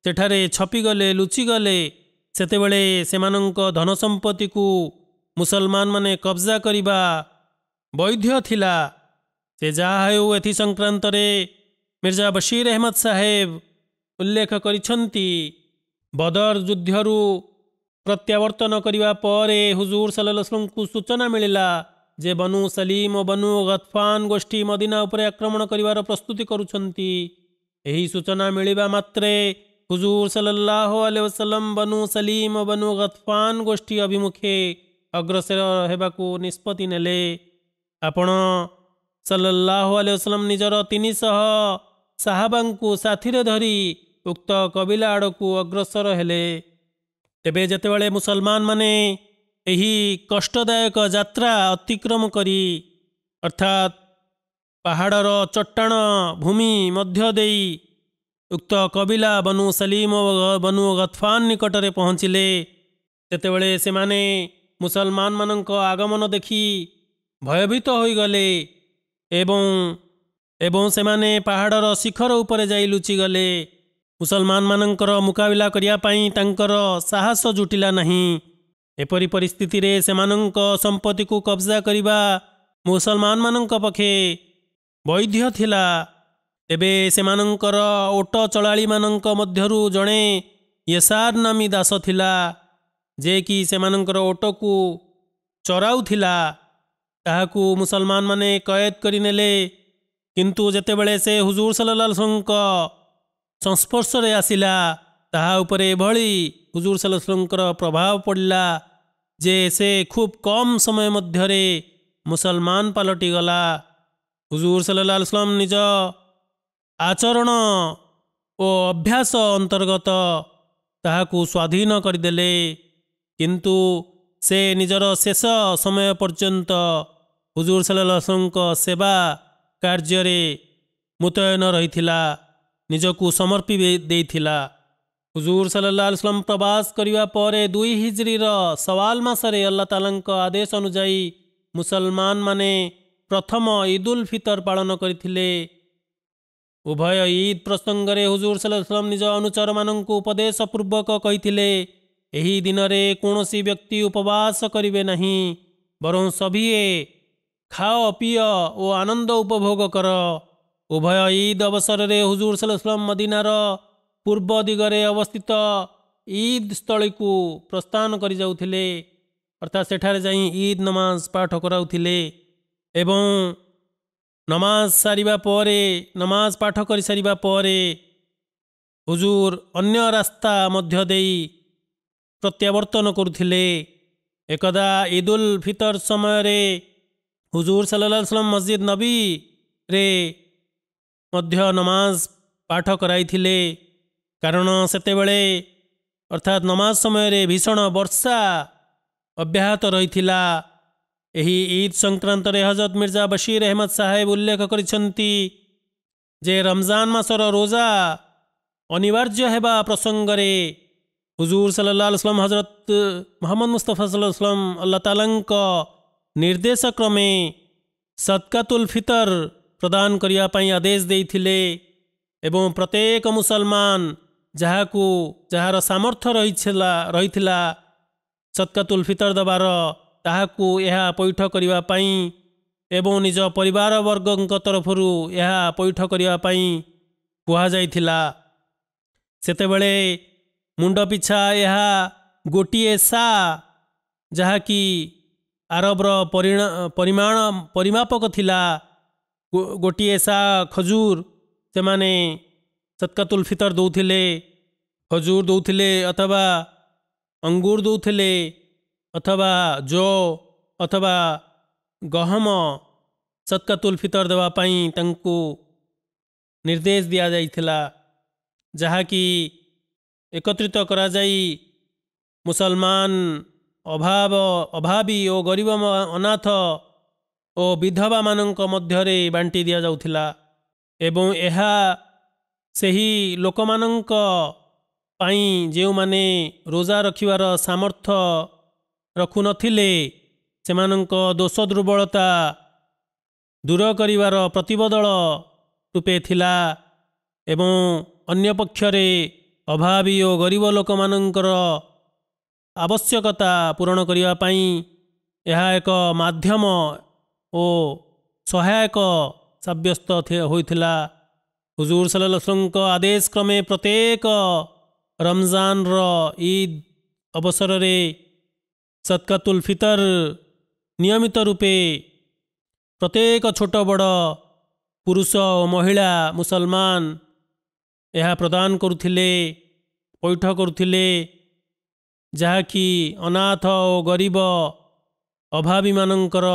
ସେଠାରେ ଛପିଗଲେ ଲୁଚିଗଲେ ସେତେବେଳେ ସେମାନଙ୍କ ଧନସମ୍ପତ୍ତିକୁ ମୁସଲମାନମାନେ କବ୍ଜା କରିବା ବୈଧ ଥିଲା ସେ ଯାହା ହେଉ ଏଥି ସଂକ୍ରାନ୍ତରେ ମିର୍ଜା ବସିର୍ ଅହମ୍ମଦ ସାହେବ ଉଲ୍ଲେଖ କରିଛନ୍ତି ବଦର ଯୁଦ୍ଧରୁ ପ୍ରତ୍ୟାବର୍ତ୍ତନ କରିବା ପରେ ହୁଜୁର ସଲମ୍ଙ୍କୁ ସୂଚନା ମିଳିଲା ଯେ ବନୁ ସଲିମ ଓ ବନୁ ଗତଫାନ୍ ଗୋଷ୍ଠୀ ମଦିନା ଉପରେ ଆକ୍ରମଣ କରିବାର ପ୍ରସ୍ତୁତି କରୁଛନ୍ତି ଏହି ସୂଚନା ମିଳିବା ମାତ୍ରେ ହୁଜୁର ସଲଲ୍ଲାହ ଆଲୁସଲମ୍ ବନୁ ସଲିମ ଓ ବନୁ ଗତଫାନ୍ ଗୋଷ୍ଠୀ ଅଭିମୁଖେ ଅଗ୍ରସର ହେବାକୁ ନିଷ୍ପତ୍ତି ନେଲେ ଆପଣ ସଲଲ୍ଲାହ ଆଲୁସଲମ୍ ନିଜର ତିନିଶହ ସାହାବାଙ୍କୁ ସାଥିରେ ଧରି ଉକ୍ତ କବିଲା ଆଡ଼କୁ ଅଗ୍ରସର ହେଲେ ତେବେ ଯେତେବେଳେ ମୁସଲମାନମାନେ ଏହି କଷ୍ଟଦାୟକ ଯାତ୍ରା ଅତିକ୍ରମ କରି ଅର୍ଥାତ୍ ପାହାଡ଼ର ଚଟାଣ ଭୂମି ମଧ୍ୟ ଦେଇ ଉକ୍ତ କବିଲା ବନୁ ସଲିମ ବନୁ ଗତଫାନ ନିକଟରେ ପହଞ୍ଚିଲେ ସେତେବେଳେ ସେମାନେ ମୁସଲମାନମାନଙ୍କ ଆଗମନ ଦେଖି ଭୟଭୀତ ହୋଇଗଲେ ଏବଂ ଏବଂ ସେମାନେ ପାହାଡ଼ର ଶିଖର ଉପରେ ଯାଇ ଲୁଚିଗଲେ ମୁସଲମାନମାନଙ୍କର ମୁକାବିଲା କରିବା ପାଇଁ ତାଙ୍କର ସାହସ ଜୁଟିଲା ନାହିଁ ଏପରି ପରିସ୍ଥିତିରେ ସେମାନଙ୍କ ସମ୍ପତ୍ତିକୁ କବ୍ଜା କରିବା ମୁସଲମାନମାନଙ୍କ ପକ୍ଷେ ବୈଧ ଥିଲା ତେବେ ସେମାନଙ୍କର ଓଟ ଚଳାଳିମାନଙ୍କ ମଧ୍ୟରୁ ଜଣେ ୟେସାର ନାମୀ ଦାସ ଥିଲା ଯିଏକି ସେମାନଙ୍କର ଓଟକୁ ଚରାଉଥିଲା ତାହାକୁ ମୁସଲମାନମାନେ କଏଦ କରିନେଲେ କିନ୍ତୁ ଯେତେବେଳେ ସେ ହୁଜୁର ସାଲାହସଙ୍କ ସଂସ୍ପର୍ଶରେ ଆସିଲା ତାହା ଉପରେ ଏଭଳି ହୁଜୁର ସାଲାହସଙ୍କର ପ୍ରଭାବ ପଡ଼ିଲା ଯେ ସେ ଖୁବ୍ କମ୍ ସମୟ ମଧ୍ୟରେ ମୁସଲମାନ ପାଲଟିଗଲା ହୁଜୁର ସାଲାହ ଆସଲମ ନିଜ ଆଚରଣ ଓ ଅଭ୍ୟାସ ଅନ୍ତର୍ଗତ ତାହାକୁ ସ୍ୱାଧୀନ କରିଦେଲେ କିନ୍ତୁ ସେ ନିଜର ଶେଷ ସମୟ ପର୍ଯ୍ୟନ୍ତ ହୁଜୁର ସାଲାହସଙ୍କ ସେବା କାର୍ଯ୍ୟରେ ମୁତୟନ ରହିଥିଲା ନିଜକୁ ସମର୍ପି ଦେଇଥିଲା ହୁଜୁର ସଲ୍ଲା ସାଲାଲିସ୍ଲାମ ପ୍ରବାସ କରିବା ପରେ ଦୁଇ ହିଜ୍ରିର ସୱାଲ ମାସରେ ଅଲ୍ଲା ତାଲାଙ୍କ ଆଦେଶ ଅନୁଯାୟୀ ମୁସଲମାନମାନେ ପ୍ରଥମ ଇଦ୍ ଉଲ୍ ଫିତର ପାଳନ କରିଥିଲେ ଉଭୟ ଇଦ୍ ପ୍ରସଙ୍ଗରେ ହୁଜୁର ସାଲାମ ନିଜ ଅନୁଚରମାନଙ୍କୁ ଉପଦେଶ ପୂର୍ବକ କହିଥିଲେ ଏହି ଦିନରେ କୌଣସି ବ୍ୟକ୍ତି ଉପବାସ କରିବେ ନାହିଁ ବରଂ ସଭିଏ ଖାଅ ପିଅ ଓ ଆନନ୍ଦ ଉପଭୋଗ କର ଉଭୟ ଇଦ୍ ଅବସରରେ ହୁଜୁର ସାଲସ୍ଲମ ମଦିନାର ପୂର୍ବ ଦିଗରେ ଅବସ୍ଥିତ ଇଦ୍ ସ୍ଥଳୀକୁ ପ୍ରସ୍ଥାନ କରିଯାଉଥିଲେ ଅର୍ଥାତ୍ ସେଠାରେ ଯାଇ ଇଦ୍ ନମାଜ ପାଠ କରାଉଥିଲେ ଏବଂ ନମାଜ ସାରିବା ପରେ ନମାଜ ପାଠ କରିସାରିବା ପରେ ହୁଜୁର ଅନ୍ୟ ରାସ୍ତା ମଧ୍ୟ ଦେଇ ପ୍ରତ୍ୟାବର୍ତ୍ତନ କରୁଥିଲେ ଏକଦା ଇଦ୍ ଉଲ୍ ଫିତର ସମୟରେ हुजूर सल्लल्लाहु अलैहि वसल्लम मस्जिद नबी रे मध्य नमाज पाठ गराइ कारण सेते बेले अर्थात नमाज समय रे भीषण वर्षा अव्याहत रहिला यही ईद संक्रांत रे हजरत मिर्जा बशीर अहमद साहब उल्लेख जे रमजान मास रोजा अनिवार्य हेबा प्रसंग रे हुजूर सल्लल्लाहु अलैहि वसल्लम हजरत मोहम्मद मुस्तफा सल्लल्लाहु अलैहि वसल्लम अल्लाह तआला त ନିର୍ଦ୍ଦେଶ କ୍ରମେ ସତକାତୁଲ ଫିତର ପ୍ରଦାନ କରିବା ପାଇଁ ଆଦେଶ ଦେଇଥିଲେ ଏବଂ ପ୍ରତ୍ୟେକ ମୁସଲମାନ ଯାହାକୁ ଯାହାର ସାମର୍ଥ୍ୟ ରହିଥିଲା ରହିଥିଲା ସତକାତୁଲ ଫିତର ଦେବାର ତାହାକୁ ଏହା ପୈଠ କରିବା ପାଇଁ ଏବଂ ନିଜ ପରିବାରବର୍ଗଙ୍କ ତରଫରୁ ଏହା ପୈଠ କରିବା ପାଇଁ କୁହାଯାଇଥିଲା ସେତେବେଳେ ମୁଣ୍ଡ ପିଛା ଏହା ଗୋଟିଏ ସା ଯାହାକି ଆରବର ପରିମାଣ ପରିମାପକ ଥିଲା ଗୋଟିଏ ସା ଖଜୁର ସେମାନେ ସତକାତୁଲ ଫିତର ଦେଉଥିଲେ ଖଜୁର ଦେଉଥିଲେ ଅଥବା ଅଙ୍ଗୁର ଦେଉଥିଲେ ଅଥବା ଜୋ ଅଥବା ଗହମ ସତକାତୁଲ ଫିତର ଦେବା ପାଇଁ ତାଙ୍କୁ ନିର୍ଦ୍ଦେଶ ଦିଆଯାଇଥିଲା ଯାହାକି ଏକତ୍ରିତ କରାଯାଇ ମୁସଲମାନ ଅଭାବ ଅଭାବୀ ଓ ଗରିବ ଅନାଥ ଓ ବିଧବାମାନଙ୍କ ମଧ୍ୟରେ ବାଣ୍ଟି ଦିଆଯାଉଥିଲା ଏବଂ ଏହା ସେହି ଲୋକମାନଙ୍କ ପାଇଁ ଯେଉଁମାନେ ରୋଜା ରଖିବାର ସାମର୍ଥ୍ୟ ରଖୁନଥିଲେ ସେମାନଙ୍କ ଦୋଷ ଦୁର୍ବଳତା ଦୂର କରିବାର ପ୍ରତିବଦଳ ରୂପେ ଥିଲା ଏବଂ ଅନ୍ୟପକ୍ଷରେ ଅଭାବୀ ଓ ଗରିବ ଲୋକମାନଙ୍କର ଆବଶ୍ୟକତା ପୂରଣ କରିବା ପାଇଁ ଏହା ଏକ ମାଧ୍ୟମ ଓ ସହାୟକ ସାବ୍ୟସ୍ତ ହୋଇଥିଲା ହୁଜୁର ସାଲସଙ୍କ ଆଦେଶ କ୍ରମେ ପ୍ରତ୍ୟେକ ରମଜାନର ଇଦ୍ ଅବସରରେ ସତକାତୁଲ ଫିତର ନିୟମିତ ରୂପେ ପ୍ରତ୍ୟେକ ଛୋଟ ବଡ଼ ପୁରୁଷ ଓ ମହିଳା ମୁସଲମାନ ଏହା ପ୍ରଦାନ କରୁଥିଲେ ପୈଠ କରୁଥିଲେ ଯାହାକି ଅନାଥ ଓ ଗରିବ ଅଭାବୀମାନଙ୍କର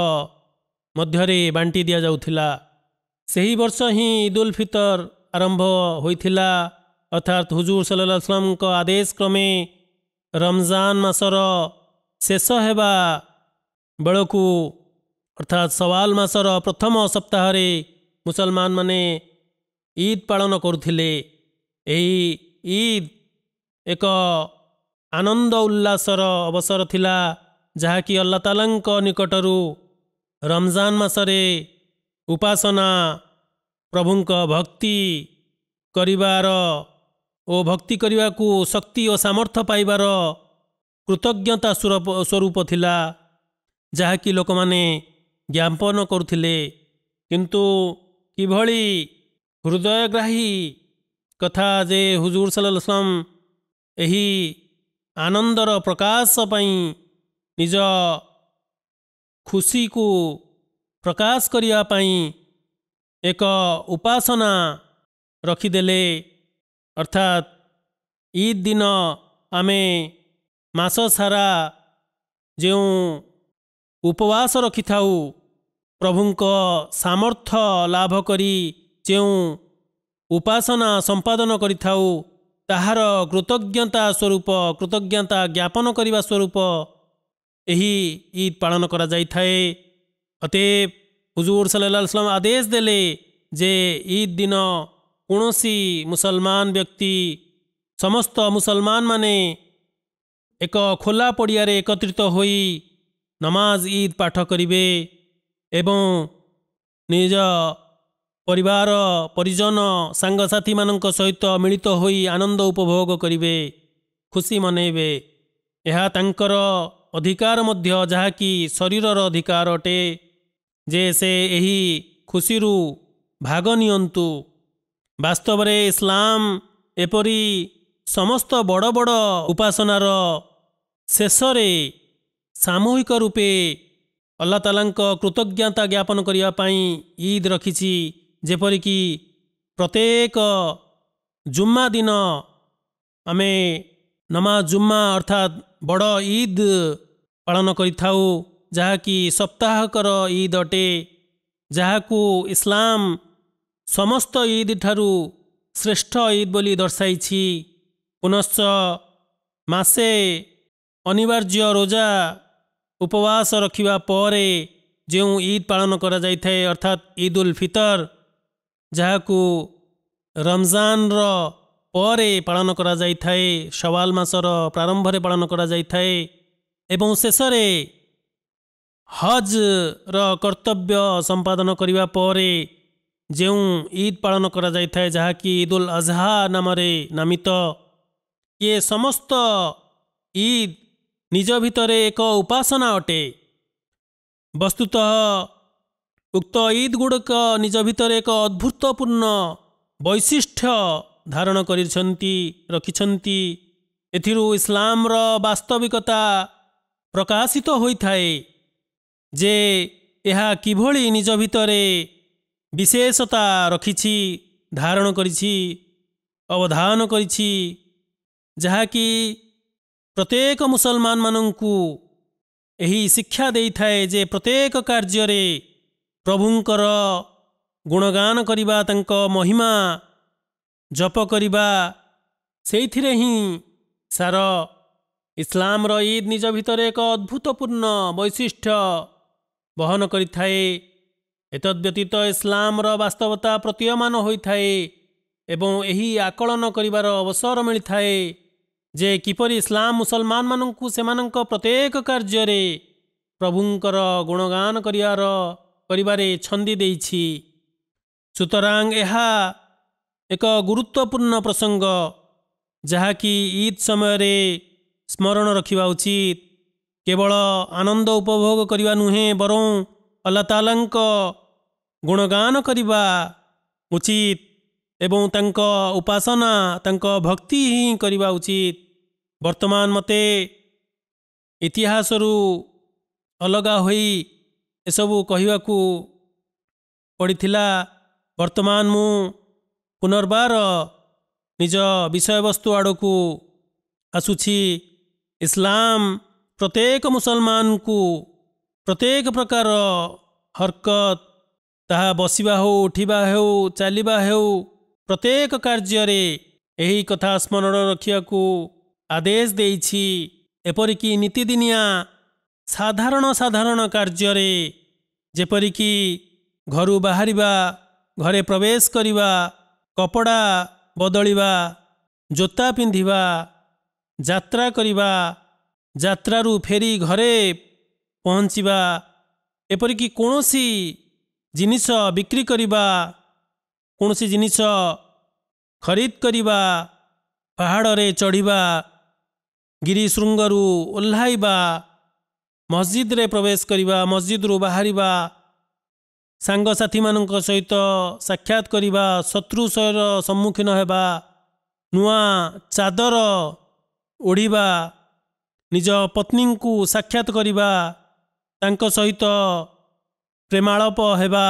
ମଧ୍ୟରେ ବାଣ୍ଟି ଦିଆଯାଉଥିଲା ସେହି ବର୍ଷ ହିଁ ଇଦ୍ ଉଲ୍ ଫିତର ଆରମ୍ଭ ହୋଇଥିଲା ଅର୍ଥାତ୍ ହୁଜୁର ସଲ୍ଲା ଆଦେଶ କ୍ରମେ ରମଜାନ ମାସର ଶେଷ ହେବା ବେଳକୁ ଅର୍ଥାତ୍ ସୱାଲ ମାସର ପ୍ରଥମ ସପ୍ତାହରେ ମୁସଲମାନମାନେ ଇଦ୍ ପାଳନ କରୁଥିଲେ ଏହି ଇଦ୍ ଏକ ଆନନ୍ଦ ଉଲ୍ଲାସର ଅବସର ଥିଲା ଯାହାକି ଅଲ୍ଲା ତାଲାଙ୍କ ନିକଟରୁ ରମଜାନ ମାସରେ ଉପାସନା ପ୍ରଭୁଙ୍କ ଭକ୍ତି କରିବାର ଓ ଭକ୍ତି କରିବାକୁ ଶକ୍ତି ଓ ସାମର୍ଥ୍ୟ ପାଇବାର କୃତଜ୍ଞତା ସ୍ୱରୂପ ଥିଲା ଯାହାକି ଲୋକମାନେ ଜ୍ଞାପନ କରୁଥିଲେ କିନ୍ତୁ କିଭଳି ହୃଦୟଗ୍ରାହୀ କଥା ଯେ ହୁଜୁର ସାଲ ଏହି ଆନନ୍ଦର ପ୍ରକାଶ ପାଇଁ ନିଜ ଖୁସିକୁ ପ୍ରକାଶ କରିବା ପାଇଁ ଏକ ଉପାସନା ରଖିଦେଲେ ଅର୍ଥାତ୍ ଇଦ୍ ଦିନ ଆମେ ମାସ ସାରା ଯେଉଁ ଉପବାସ ରଖିଥାଉ ପ୍ରଭୁଙ୍କ ସାମର୍ଥ୍ୟ ଲାଭ କରି ଯେଉଁ ଉପାସନା ସମ୍ପାଦନ କରିଥାଉ ତାହାର କୃତଜ୍ଞତା ସ୍ୱରୂପ କୃତଜ୍ଞତା ଜ୍ଞାପନ କରିବା ସ୍ୱରୂପ ଏହି ଇଦ୍ ପାଳନ କରାଯାଇଥାଏ ଅତେ ହୁଜୁର ସାଲାମ ଆଦେଶ ଦେଲେ ଯେ ଇଦ୍ ଦିନ କୌଣସି ମୁସଲମାନ ବ୍ୟକ୍ତି ସମସ୍ତ ମୁସଲମାନମାନେ ଏକ ଖୋଲା ପଡ଼ିଆରେ ଏକତ୍ରିତ ହୋଇ ନମାଜ ଇଦ୍ ପାଠ କରିବେ ଏବଂ ନିଜ ପରିବାର ପରିଜନ ସାଙ୍ଗସାଥିମାନଙ୍କ ସହିତ ମିଳିତ ହୋଇ ଆନନ୍ଦ ଉପଭୋଗ କରିବେ ଖୁସି ମନେଇବେ ଏହା ତାଙ୍କର ଅଧିକାର ମଧ୍ୟ ଯାହାକି ଶରୀରର ଅଧିକାର ଅଟେ ଯେ ସେ ଏହି ଖୁସିରୁ ଭାଗ ନିଅନ୍ତୁ ବାସ୍ତବରେ ଇସ୍ଲାମ ଏପରି ସମସ୍ତ ବଡ଼ ବଡ଼ ଉପାସନାର ଶେଷରେ ସାମୂହିକ ରୂପେ ଅଲ୍ଲା ତାଲାଙ୍କ କୃତଜ୍ଞତା ଜ୍ଞାପନ କରିବା ପାଇଁ ଇଦ୍ ରଖିଛି ଯେପରିକି ପ୍ରତ୍ୟେକ ଜୁମ୍ମା ଦିନ ଆମେ ନମା ଜୁମା ଅର୍ଥାତ୍ ବଡ଼ ଇଦ୍ ପାଳନ କରିଥାଉ ଯାହାକି ସପ୍ତାହକର ଇଦ୍ ଅଟେ ଯାହାକୁ ଇସଲାମ ସମସ୍ତ ଇଦ୍ ଠାରୁ ଶ୍ରେଷ୍ଠ ଇଦ୍ ବୋଲି ଦର୍ଶାଇଛି ପୁନଶ୍ଚ ମାସେ ଅନିବାର୍ଯ୍ୟ ରୋଜା ଉପବାସ ରଖିବା ପରେ ଯେଉଁ ଇଦ୍ ପାଳନ କରାଯାଇଥାଏ ଅର୍ଥାତ୍ ଇଦ୍ ଉଲ୍ ଫିତର୍ ଯାହାକୁ ରମଜାନର ପରେ ପାଳନ କରାଯାଇଥାଏ ସୱାଲ ମାସର ପ୍ରାରମ୍ଭରେ ପାଳନ କରାଯାଇଥାଏ ଏବଂ ଶେଷରେ ହଜ୍ର କର୍ତ୍ତବ୍ୟ ସମ୍ପାଦନ କରିବା ପରେ ଯେଉଁ ଇଦ୍ ପାଳନ କରାଯାଇଥାଏ ଯାହାକି ଇଦ୍ ଉଲ୍ ଆଜହା ନାମରେ ନାମିତ ଏ ସମସ୍ତ ଇଦ୍ ନିଜ ଭିତରେ ଏକ ଉପାସନା ଅଟେ ବସ୍ତୁତଃ ଉକ୍ତ ଇଦ୍ ଗୁଡ଼ିକ ନିଜ ଭିତରେ ଏକ ଅଦ୍ଭୁତପୂର୍ଣ୍ଣ ବୈଶିଷ୍ଟ୍ୟ ଧାରଣ କରିଛନ୍ତି ରଖିଛନ୍ତି ଏଥିରୁ ଇସଲାମର ବାସ୍ତବିକତା ପ୍ରକାଶିତ ହୋଇଥାଏ ଯେ ଏହା କିଭଳି ନିଜ ଭିତରେ ବିଶେଷତା ରଖିଛି ଧାରଣ କରିଛି ଅବଧାରଣ କରିଛି ଯାହାକି ପ୍ରତ୍ୟେକ ମୁସଲମାନମାନଙ୍କୁ ଏହି ଶିକ୍ଷା ଦେଇଥାଏ ଯେ ପ୍ରତ୍ୟେକ କାର୍ଯ୍ୟରେ ପ୍ରଭୁଙ୍କର ଗୁଣଗାନ କରିବା ତାଙ୍କ ମହିମା ଜପ କରିବା ସେଇଥିରେ ହିଁ ସାର ଇସଲାମର ଇଦ୍ ନିଜ ଭିତରେ ଏକ ଅଦ୍ଭୁତପୂର୍ଣ୍ଣ ବୈଶିଷ୍ଟ୍ୟ ବହନ କରିଥାଏ ଏତଦ୍ ବ୍ୟତୀତ ଇସଲାମର ବାସ୍ତବତା ପ୍ରତୀୟମାନ ହୋଇଥାଏ ଏବଂ ଏହି ଆକଳନ କରିବାର ଅବସର ମିଳିଥାଏ ଯେ କିପରି ଇସଲାମ ମୁସଲମାନମାନଙ୍କୁ ସେମାନଙ୍କ ପ୍ରତ୍ୟେକ କାର୍ଯ୍ୟରେ ପ୍ରଭୁଙ୍କର ଗୁଣଗାନ କରିବାର କରିବାରେ ଛନ୍ଦି ଦେଇଛି ସୁତରାଂ ଏହା ଏକ ଗୁରୁତ୍ୱପୂର୍ଣ୍ଣ ପ୍ରସଙ୍ଗ ଯାହାକି ଇଦ୍ ସମୟରେ ସ୍ମରଣ ରଖିବା ଉଚିତ କେବଳ ଆନନ୍ଦ ଉପଭୋଗ କରିବା ନୁହେଁ ବରଂ ଅଲ୍ଲା ତାଲାଙ୍କ ଗୁଣଗାନ କରିବା ଉଚିତ ଏବଂ ତାଙ୍କ ଉପାସନା ତାଙ୍କ ଭକ୍ତି ହିଁ କରିବା ଉଚିତ ବର୍ତ୍ତମାନ ମୋତେ ଇତିହାସରୁ ଅଲଗା ହୋଇ ଏସବୁ କହିବାକୁ ପଡ଼ିଥିଲା ବର୍ତ୍ତମାନ ମୁଁ ପୁନର୍ବାର ନିଜ ବିଷୟବସ୍ତୁ ଆଡ଼କୁ ଆସୁଛି ଇସଲାମ ପ୍ରତ୍ୟେକ ମୁସଲମାନଙ୍କୁ ପ୍ରତ୍ୟେକ ପ୍ରକାର ହରକତ ତାହା ବସିବା ହେଉ ଉଠିବା ହେଉ ଚାଲିବା ହେଉ ପ୍ରତ୍ୟେକ କାର୍ଯ୍ୟରେ ଏହି କଥା ସ୍ମରଣ ରଖିବାକୁ ଆଦେଶ ଦେଇଛି ଏପରିକି ନୀତିଦିନିଆ ସାଧାରଣ ସାଧାରଣ କାର୍ଯ୍ୟରେ ଯେପରିକି ଘରୁ ବାହାରିବା ଘରେ ପ୍ରବେଶ କରିବା କପଡ଼ା ବଦଳିବା ଜୋତା ପିନ୍ଧିବା ଯାତ୍ରା କରିବା ଯାତ୍ରାରୁ ଫେରି ଘରେ ପହଞ୍ଚିବା ଏପରିକି କୌଣସି ଜିନିଷ ବିକ୍ରି କରିବା କୌଣସି ଜିନିଷ ଖରିଦ କରିବା ପାହାଡ଼ରେ ଚଢ଼ିବା ଗିରିଶୃଙ୍ଗରୁ ଓହ୍ଲାଇବା ମସଜିଦରେ ପ୍ରବେଶ କରିବା ମସଜିଦରୁ ବାହାରିବା ସାଙ୍ଗସାଥିମାନଙ୍କ ସହିତ ସାକ୍ଷାତ କରିବା ଶତ୍ରୁଶୟର ସମ୍ମୁଖୀନ ହେବା ନୂଆ ଚାଦର ଓଢ଼ିବା ନିଜ ପତ୍ନୀଙ୍କୁ ସାକ୍ଷାତ କରିବା ତାଙ୍କ ସହିତ ପ୍ରେମାଳପ ହେବା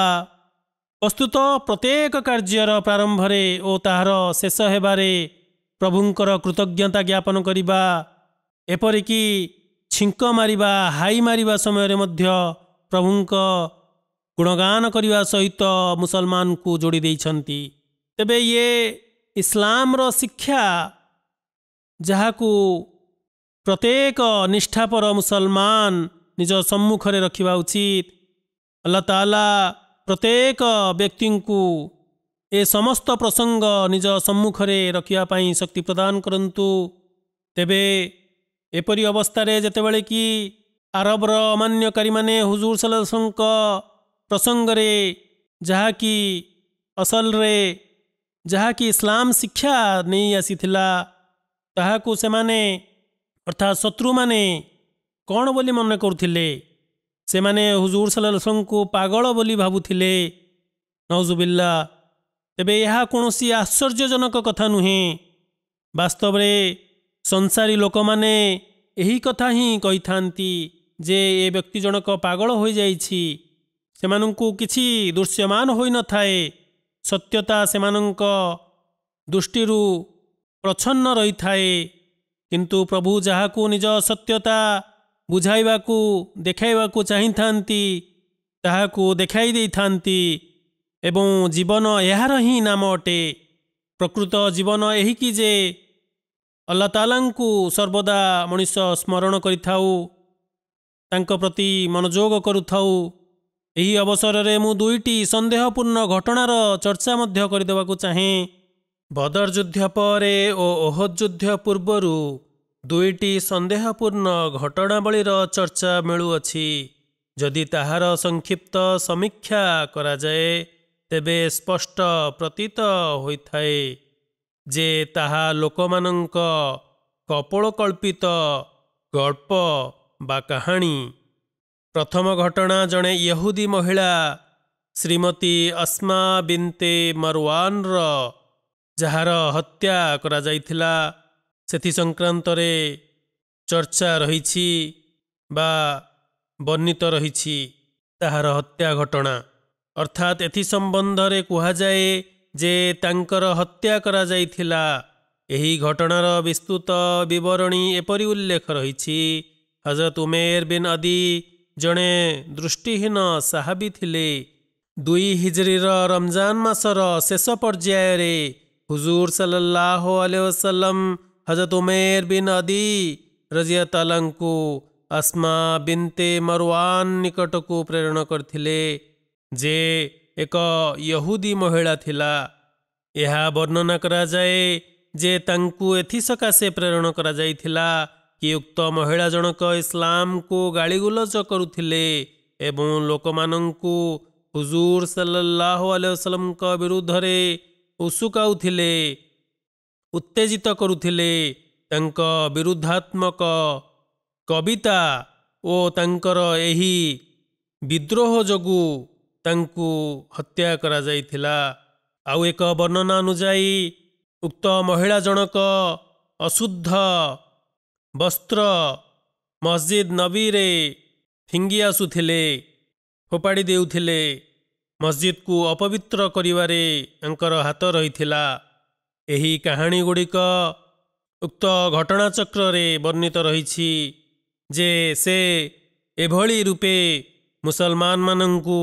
ପ୍ରସ୍ତୁତ ପ୍ରତ୍ୟେକ କାର୍ଯ୍ୟର ପ୍ରାରମ୍ଭରେ ଓ ତାହାର ଶେଷ ହେବାରେ ପ୍ରଭୁଙ୍କର କୃତଜ୍ଞତା ଜ୍ଞାପନ କରିବା ଏପରିକି ଛିଙ୍କ ମାରିବା ହାଇ ମାରିବା ସମୟରେ ମଧ୍ୟ ପ୍ରଭୁଙ୍କ ଗୁଣଗାନ କରିବା ସହିତ ମୁସଲମାନଙ୍କୁ ଯୋଡ଼ି ଦେଇଛନ୍ତି ତେବେ ଇଏ ଇସଲାମର ଶିକ୍ଷା ଯାହାକୁ ପ୍ରତ୍ୟେକ ନିଷ୍ଠାପର ମୁସଲମାନ ନିଜ ସମ୍ମୁଖରେ ରଖିବା ଉଚିତ ଆଲ୍ଲା ତାଲା ପ୍ରତ୍ୟେକ ବ୍ୟକ୍ତିଙ୍କୁ ଏ ସମସ୍ତ ପ୍ରସଙ୍ଗ ନିଜ ସମ୍ମୁଖରେ ରଖିବା ପାଇଁ ଶକ୍ତି ପ୍ରଦାନ କରନ୍ତୁ ତେବେ ଏପରି ଅବସ୍ଥାରେ ଯେତେବେଳେ କି ଆରବର ଅମାନ୍ୟକାରୀମାନେ ହୁଜୁର ସଲସଙ୍କ ପ୍ରସଙ୍ଗରେ ଯାହାକି ଅସଲରେ ଯାହାକି ଇସଲାମ ଶିକ୍ଷା ନେଇ ଆସିଥିଲା ତାହାକୁ ସେମାନେ ଅର୍ଥାତ୍ ଶତ୍ରୁମାନେ କ'ଣ ବୋଲି ମନେ କରୁଥିଲେ ସେମାନେ ହୁଜୁର ସଲସଙ୍କୁ ପାଗଳ ବୋଲି ଭାବୁଥିଲେ ନଉଜୁବିଲ୍ଲା ତେବେ ଏହା କୌଣସି ଆଶ୍ଚର୍ଯ୍ୟଜନକ କଥା ନୁହେଁ ବାସ୍ତବରେ ସଂସାରୀ ଲୋକମାନେ ଏହି କଥା ହିଁ କହିଥାନ୍ତି ଯେ ଏ ବ୍ୟକ୍ତି ଜଣକ ପାଗଳ ହୋଇଯାଇଛି ସେମାନଙ୍କୁ କିଛି ଦୃଶ୍ୟମାନ ହୋଇନଥାଏ ସତ୍ୟତା ସେମାନଙ୍କ ଦୃଷ୍ଟିରୁ ପ୍ରଚ୍ଛନ୍ନ ରହିଥାଏ କିନ୍ତୁ ପ୍ରଭୁ ଯାହାକୁ ନିଜ ସତ୍ୟତା ବୁଝାଇବାକୁ ଦେଖାଇବାକୁ ଚାହିଁଥାନ୍ତି ତାହାକୁ ଦେଖାଇ ଦେଇଥାନ୍ତି ଏବଂ ଜୀବନ ଏହାର ହିଁ ନାମ ଅଟେ ପ୍ରକୃତ ଜୀବନ ଏହିକି ଯେ ଅଲ୍ଲା ତାଲାଙ୍କୁ ସର୍ବଦା ମଣିଷ ସ୍ମରଣ କରିଥାଉ ତାଙ୍କ ପ୍ରତି ମନୋଯୋଗ କରୁଥାଉ ଏହି ଅବସରରେ ମୁଁ ଦୁଇଟି ସନ୍ଦେହପୂର୍ଣ୍ଣ ଘଟଣାର ଚର୍ଚ୍ଚା ମଧ୍ୟ କରିଦେବାକୁ ଚାହେଁ ବଦର ଯୁଦ୍ଧ ପରେ ଓ ଓହଦ ଯୁଦ୍ଧ ପୂର୍ବରୁ ଦୁଇଟି ସନ୍ଦେହପୂର୍ଣ୍ଣ ଘଟଣାବଳୀର ଚର୍ଚ୍ଚା ମିଳୁଅଛି ଯଦି ତାହାର ସଂକ୍ଷିପ୍ତ ସମୀକ୍ଷା କରାଯାଏ ତେବେ ସ୍ପଷ୍ଟ ପ୍ରତୀତ ହୋଇଥାଏ ଯେ ତାହା ଲୋକମାନଙ୍କ କପୋଳକଳ୍ପିତ ଗଳ୍ପ ବା କାହାଣୀ ପ୍ରଥମ ଘଟଣା ଜଣେ ୟହୁଦୀ ମହିଳା ଶ୍ରୀମତୀ ଅସ୍ମା ବିନ୍ତେ ମରୱାନ୍ର ଯାହାର ହତ୍ୟା କରାଯାଇଥିଲା ସେଥି ସଂକ୍ରାନ୍ତରେ ଚର୍ଚ୍ଚା ରହିଛି ବା ବର୍ଣ୍ଣିତ ରହିଛି ତାହାର ହତ୍ୟା ଘଟଣା ଅର୍ଥାତ୍ ଏଥି ସମ୍ବନ୍ଧରେ କୁହାଯାଏ ଯେ ତାଙ୍କର ହତ୍ୟା କରାଯାଇଥିଲା ଏହି ଘଟଣାର ବିସ୍ତୃତ ବିବରଣୀ ଏପରି ଉଲ୍ଲେଖ ରହିଛି ହଜରତ ଉମେର ବିନ୍ ଅଦି ଜଣେ ଦୃଷ୍ଟିହୀନ ସାହାବି ଥିଲେ ଦୁଇ ହିଜରିର ରମଜାନ ମାସର ଶେଷ ପର୍ଯ୍ୟାୟରେ ହୁଜୁର ସଲ୍ଲାହ ଆଲୁସଲମ୍ ହଜରତ ଉମେର ବିନ୍ ଅଦି ରଜିୟତାଲାଙ୍କୁ ଅସ୍ମା ବିନ୍ତେ ମରୱାନ ନିକଟକୁ ପ୍ରେରଣ କରିଥିଲେ ଯେ ଏକ ୟହୁଦୀ ମହିଳା ଥିଲା ଏହା ବର୍ଣ୍ଣନା କରାଯାଏ ଯେ ତାଙ୍କୁ ଏଥିସକାଶେ ପ୍ରେରଣ କରାଯାଇଥିଲା କି ଉକ୍ତ ମହିଳା ଜଣକ ଇସଲାମକୁ ଗାଳିଗୁଲଜ କରୁଥିଲେ ଏବଂ ଲୋକମାନଙ୍କୁ ହୁଜୁର ସାଲାହ ଆଲୁସଲମଙ୍କ ବିରୁଦ୍ଧରେ ଉସୁକାଉଥିଲେ ଉତ୍ତେଜିତ କରୁଥିଲେ ତାଙ୍କ ବିରୁଦ୍ଧାତ୍ମକ କବିତା ଓ ତାଙ୍କର ଏହି ବିଦ୍ରୋହ ଯୋଗୁଁ ତାଙ୍କୁ ହତ୍ୟା କରାଯାଇଥିଲା ଆଉ ଏକ ବର୍ଣ୍ଣନା ଅନୁଯାୟୀ ଉକ୍ତ ମହିଳା ଜଣକ ଅଶୁଦ୍ଧ ବସ୍ତ୍ର ମସଜିଦ୍ ନବୀରେ ଫିଙ୍ଗି ଆସୁଥିଲେ ଫୋପାଡ଼ି ଦେଉଥିଲେ ମସଜିଦକୁ ଅପବିତ୍ର କରିବାରେ ତାଙ୍କର ହାତ ରହିଥିଲା ଏହି କାହାଣୀଗୁଡ଼ିକ ଉକ୍ତ ଘଟଣାଚକ୍ରରେ ବର୍ଣ୍ଣିତ ରହିଛି ଯେ ସେ ଏଭଳି ରୂପେ ମୁସଲମାନମାନଙ୍କୁ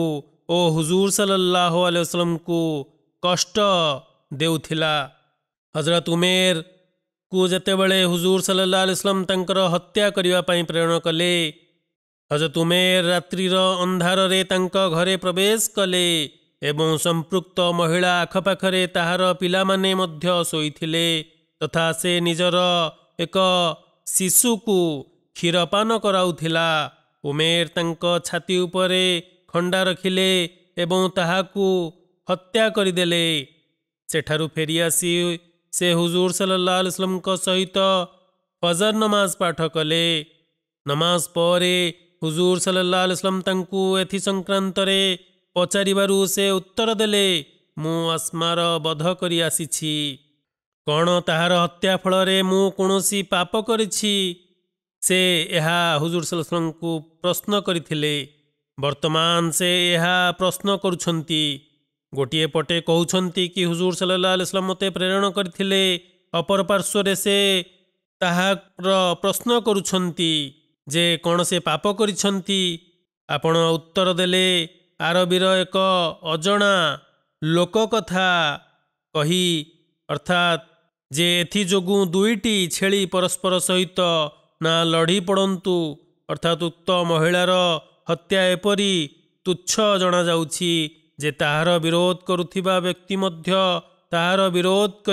ओ सल्लल्लाहु अलैहि वसल्लम को कष्ट थिला हजरत उमेर वसल्लम तंकर हत्या करिवा पई प्रेरणा कले हजरत उमेर अंधार रे तंक घरे प्रवेश कले एवं सम्पृक्त महिला आख पाखेर ताहार पि श तथा निजर एक शिशु कराउ थिला उमर तंक छाती उप ଖଣ୍ଡା ରଖିଲେ ଏବଂ ତାହାକୁ ହତ୍ୟା କରିଦେଲେ ସେଠାରୁ ଫେରିଆସି ସେ ହୁଜୁର ସାଲାହ ଆସଲମଙ୍କ ସହିତ ଫଜର ନମାଜ ପାଠ କଲେ ନମାଜ ପରେ ହୁଜୁର ସାଲାହ ଆସଲମ ତାଙ୍କୁ ଏଥି ସଂକ୍ରାନ୍ତରେ ପଚାରିବାରୁ ସେ ଉତ୍ତର ଦେଲେ ମୁଁ ଆସ୍ମାର ବଧ କରି ଆସିଛି କ'ଣ ତାହାର ହତ୍ୟା ଫଳରେ ମୁଁ କୌଣସି ପାପ କରିଛି ସେ ଏହା ହୁଜୁର ସାଲାହ ପ୍ରଶ୍ନ କରିଥିଲେ ବର୍ତ୍ତମାନ ସେ ଏହା ପ୍ରଶ୍ନ କରୁଛନ୍ତି ଗୋଟିଏ ପଟେ କହୁଛନ୍ତି କି ହୁଜୁର ସାଲାହ ଇସ୍ଲାମ ମୋତେ ପ୍ରେରଣ କରିଥିଲେ ଅପର ପାର୍ଶ୍ୱରେ ସେ ତାହାର ପ୍ରଶ୍ନ କରୁଛନ୍ତି ଯେ କ'ଣ ସେ ପାପ କରିଛନ୍ତି ଆପଣ ଉତ୍ତର ଦେଲେ ଆରବିର ଏକ ଅଜଣା ଲୋକ କଥା କହି ଅର୍ଥାତ୍ ଯେ ଏଥିଯୋଗୁଁ ଦୁଇଟି ଛେଳି ପରସ୍ପର ସହିତ ନା ଲଢ଼ି ପଡ଼ନ୍ତୁ ଅର୍ଥାତ୍ ଉକ୍ତ ମହିଳାର हत्या एपरी तुच्छ जे त विरोध गरुवा व्यक्ति मध्य त विरोध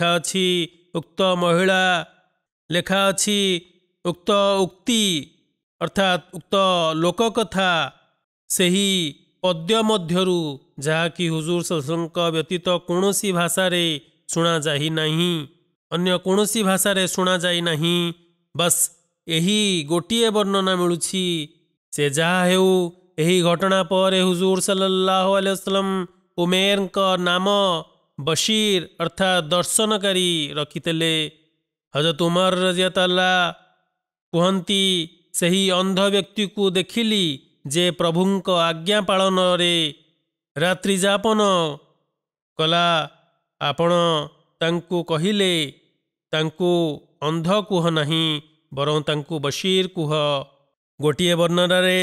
अछि उक्त महिला लेखा अछि उक्त उक्ति अर्थात उक्त लोक कथा सही पद्यमध्य जहाँकि हुजूर शशु व्यतीत कोनोसी भाषा जाही नाही अन्य कोनोसी भाषा जाई नाही बस ଏହି ଗୋଟିଏ ବର୍ଣ୍ଣନା ମିଳୁଛି ସେ ଯାହା ହେଉ ଏହି ଘଟଣା ପରେ ହୁଜୁର ସାଲାହୁ ଆଲସ୍ଲମ ଉମେରଙ୍କ ନାମ ବଶୀର ଅର୍ଥାତ୍ ଦର୍ଶନକାରୀ ରଖିଥିଲେ ହଜରତ ଉମର ରଜିଆତଲ୍ଲା କୁହନ୍ତି ସେହି ଅନ୍ଧ ବ୍ୟକ୍ତିକୁ ଦେଖିଲି ଯେ ପ୍ରଭୁଙ୍କ ଆଜ୍ଞା ପାଳନରେ ରାତ୍ରି ଯାପନ କଲା ଆପଣ ତାଙ୍କୁ କହିଲେ ତାଙ୍କୁ ଅନ୍ଧ କୁହ ନାହିଁ ବରଂ ତାଙ୍କୁ ବସିର କୁହ ଗୋଟିଏ ବର୍ଣ୍ଣନାରେ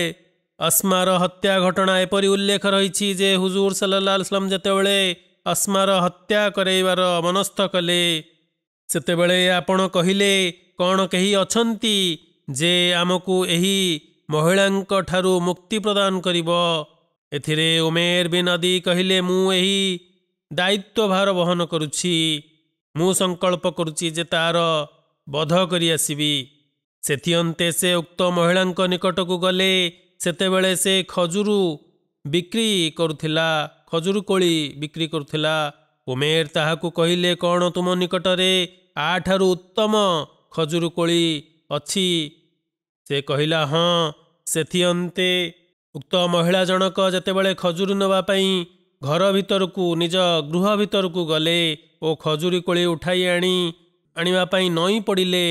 ଅସ୍ମାର ହତ୍ୟା ଘଟଣା ଏପରି ଉଲ୍ଲେଖ ରହିଛି ଯେ ହୁଜୁର ସାଲାଲାମ ଯେତେବେଳେ ଅସ୍ମାର ହତ୍ୟା କରାଇବାର ମନସ୍ଥ କଲେ ସେତେବେଳେ ଆପଣ କହିଲେ କ'ଣ କେହି ଅଛନ୍ତି ଯେ ଆମକୁ ଏହି ମହିଳାଙ୍କ ଠାରୁ ମୁକ୍ତି ପ୍ରଦାନ କରିବ ଏଥିରେ ଉମେର ବି ନଦୀ କହିଲେ ମୁଁ ଏହି ଦାୟିତ୍ୱ ଭାର ବହନ କରୁଛି ମୁଁ ସଂକଳ୍ପ କରୁଛି ଯେ ତା'ର ବଧ କରିଆସିବି ସେଥିଅନ୍ତେ ସେ ଉକ୍ତ ମହିଳାଙ୍କ ନିକଟକୁ ଗଲେ ସେତେବେଳେ ସେ ଖଜୁରୁ ବିକ୍ରି କରୁଥିଲା ଖଜୁରୁ କୋଳି ବିକ୍ରି କରୁଥିଲା ଉମେର ତାହାକୁ କହିଲେ କ'ଣ ତୁମ ନିକଟରେ ଆଠାରୁ ଉତ୍ତମ ଖଜୁରୁ କୋଳି ଅଛି ସେ କହିଲା ହଁ ସେଥିଅନ୍ତେ ଉକ୍ତ ମହିଳା ଜଣକ ଯେତେବେଳେ ଖଜୁରୀ ନେବା ପାଇଁ ଘର ଭିତରକୁ ନିଜ ଗୃହ ଭିତରକୁ ଗଲେ ଓ ଖଜୁରୀ କୋଳି ଉଠାଇ ଆଣି ଆଣିବା ପାଇଁ ନଈ ପଡ଼ିଲେ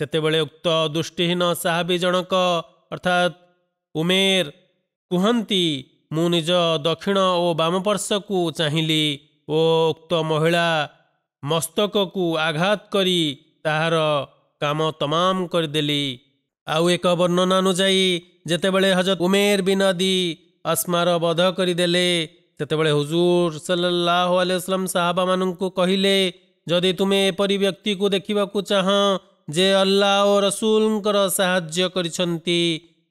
ସେତେବେଳେ ଉକ୍ତ ଦୃଷ୍ଟିହୀନ ସାହାବି ଜଣକ ଅର୍ଥାତ୍ ଉମେର କୁହନ୍ତି ମୁଁ ନିଜ ଦକ୍ଷିଣ ଓ ବାମ ପାର୍ଶ୍ୱକୁ ଚାହିଁଲି ଓ ଉକ୍ତ ମହିଳା ମସ୍ତକକୁ ଆଘାତ କରି ତାହାର କାମ ତମାମ କରିଦେଲି ଆଉ ଏକ ବର୍ଣ୍ଣନା ଅନୁଯାୟୀ ଯେତେବେଳେ ହଜରତ ଉମେର ବିନଦୀ ଅସ୍ମାର ବଧ କରିଦେଲେ ସେତେବେଳେ ହୁଜୁର ସଲ୍ଲାହ ଆଲୁସଲାମ ସାହାବାମାନଙ୍କୁ କହିଲେ ଯଦି ତୁମେ ଏପରି ବ୍ୟକ୍ତିକୁ ଦେଖିବାକୁ ଚାହଁ ଯେ ଅଲ୍ଲା ଓ ରସୁଲଙ୍କର ସାହାଯ୍ୟ କରିଛନ୍ତି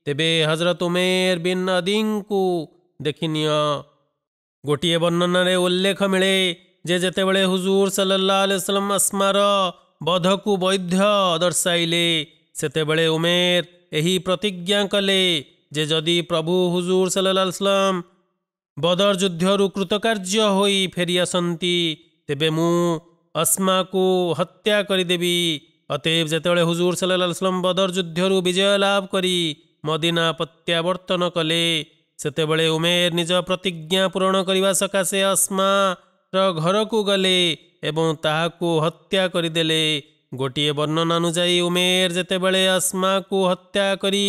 ତେବେ ହଜରତ ଉମେର ବିନ୍ ଅଦିଙ୍କୁ ଦେଖିନିଅ ଗୋଟିଏ ବର୍ଣ୍ଣନାରେ ଉଲ୍ଲେଖ ମିଳେ ଯେ ଯେତେବେଳେ ହୁଜୁର ସଲ୍ଲା ଆଲୁସଲମ ଅସ୍ମାର ବଧକୁ ବୈଧ ଦର୍ଶାଇଲେ ସେତେବେଳେ ଉମେର ଏହି ପ୍ରତିଜ୍ଞା କଲେ ଯେ ଯଦି ପ୍ରଭୁ ହୁଜୁର ସଲ୍ଲାହସଲମ ବଦର ଯୁଦ୍ଧରୁ କୃତକାର୍ଯ୍ୟ ହୋଇ ଫେରିଆସନ୍ତି ତେବେ ମୁଁ ଅସ୍ମାକୁ ହତ୍ୟା କରିଦେବି অতএব যেতবে হুজুৰ সাল্লাম বদৰ যুদ্ধৰ বিজয় লাভ কৰি মদিনা প্ৰত্যাৱৰ্তন কলে সেতবে উমেৰ নিজ প্ৰতিজ্ঞা পূৰণ কৰা সকাশে অসমা ঘৰক গলে এবং তাহাকু হত্যা কৰিদেলে গোটিয়ে বৰ্ণনা অনুযায়ী উমেৰ উমেৰ যেতবে অসমা হত্যা কৰি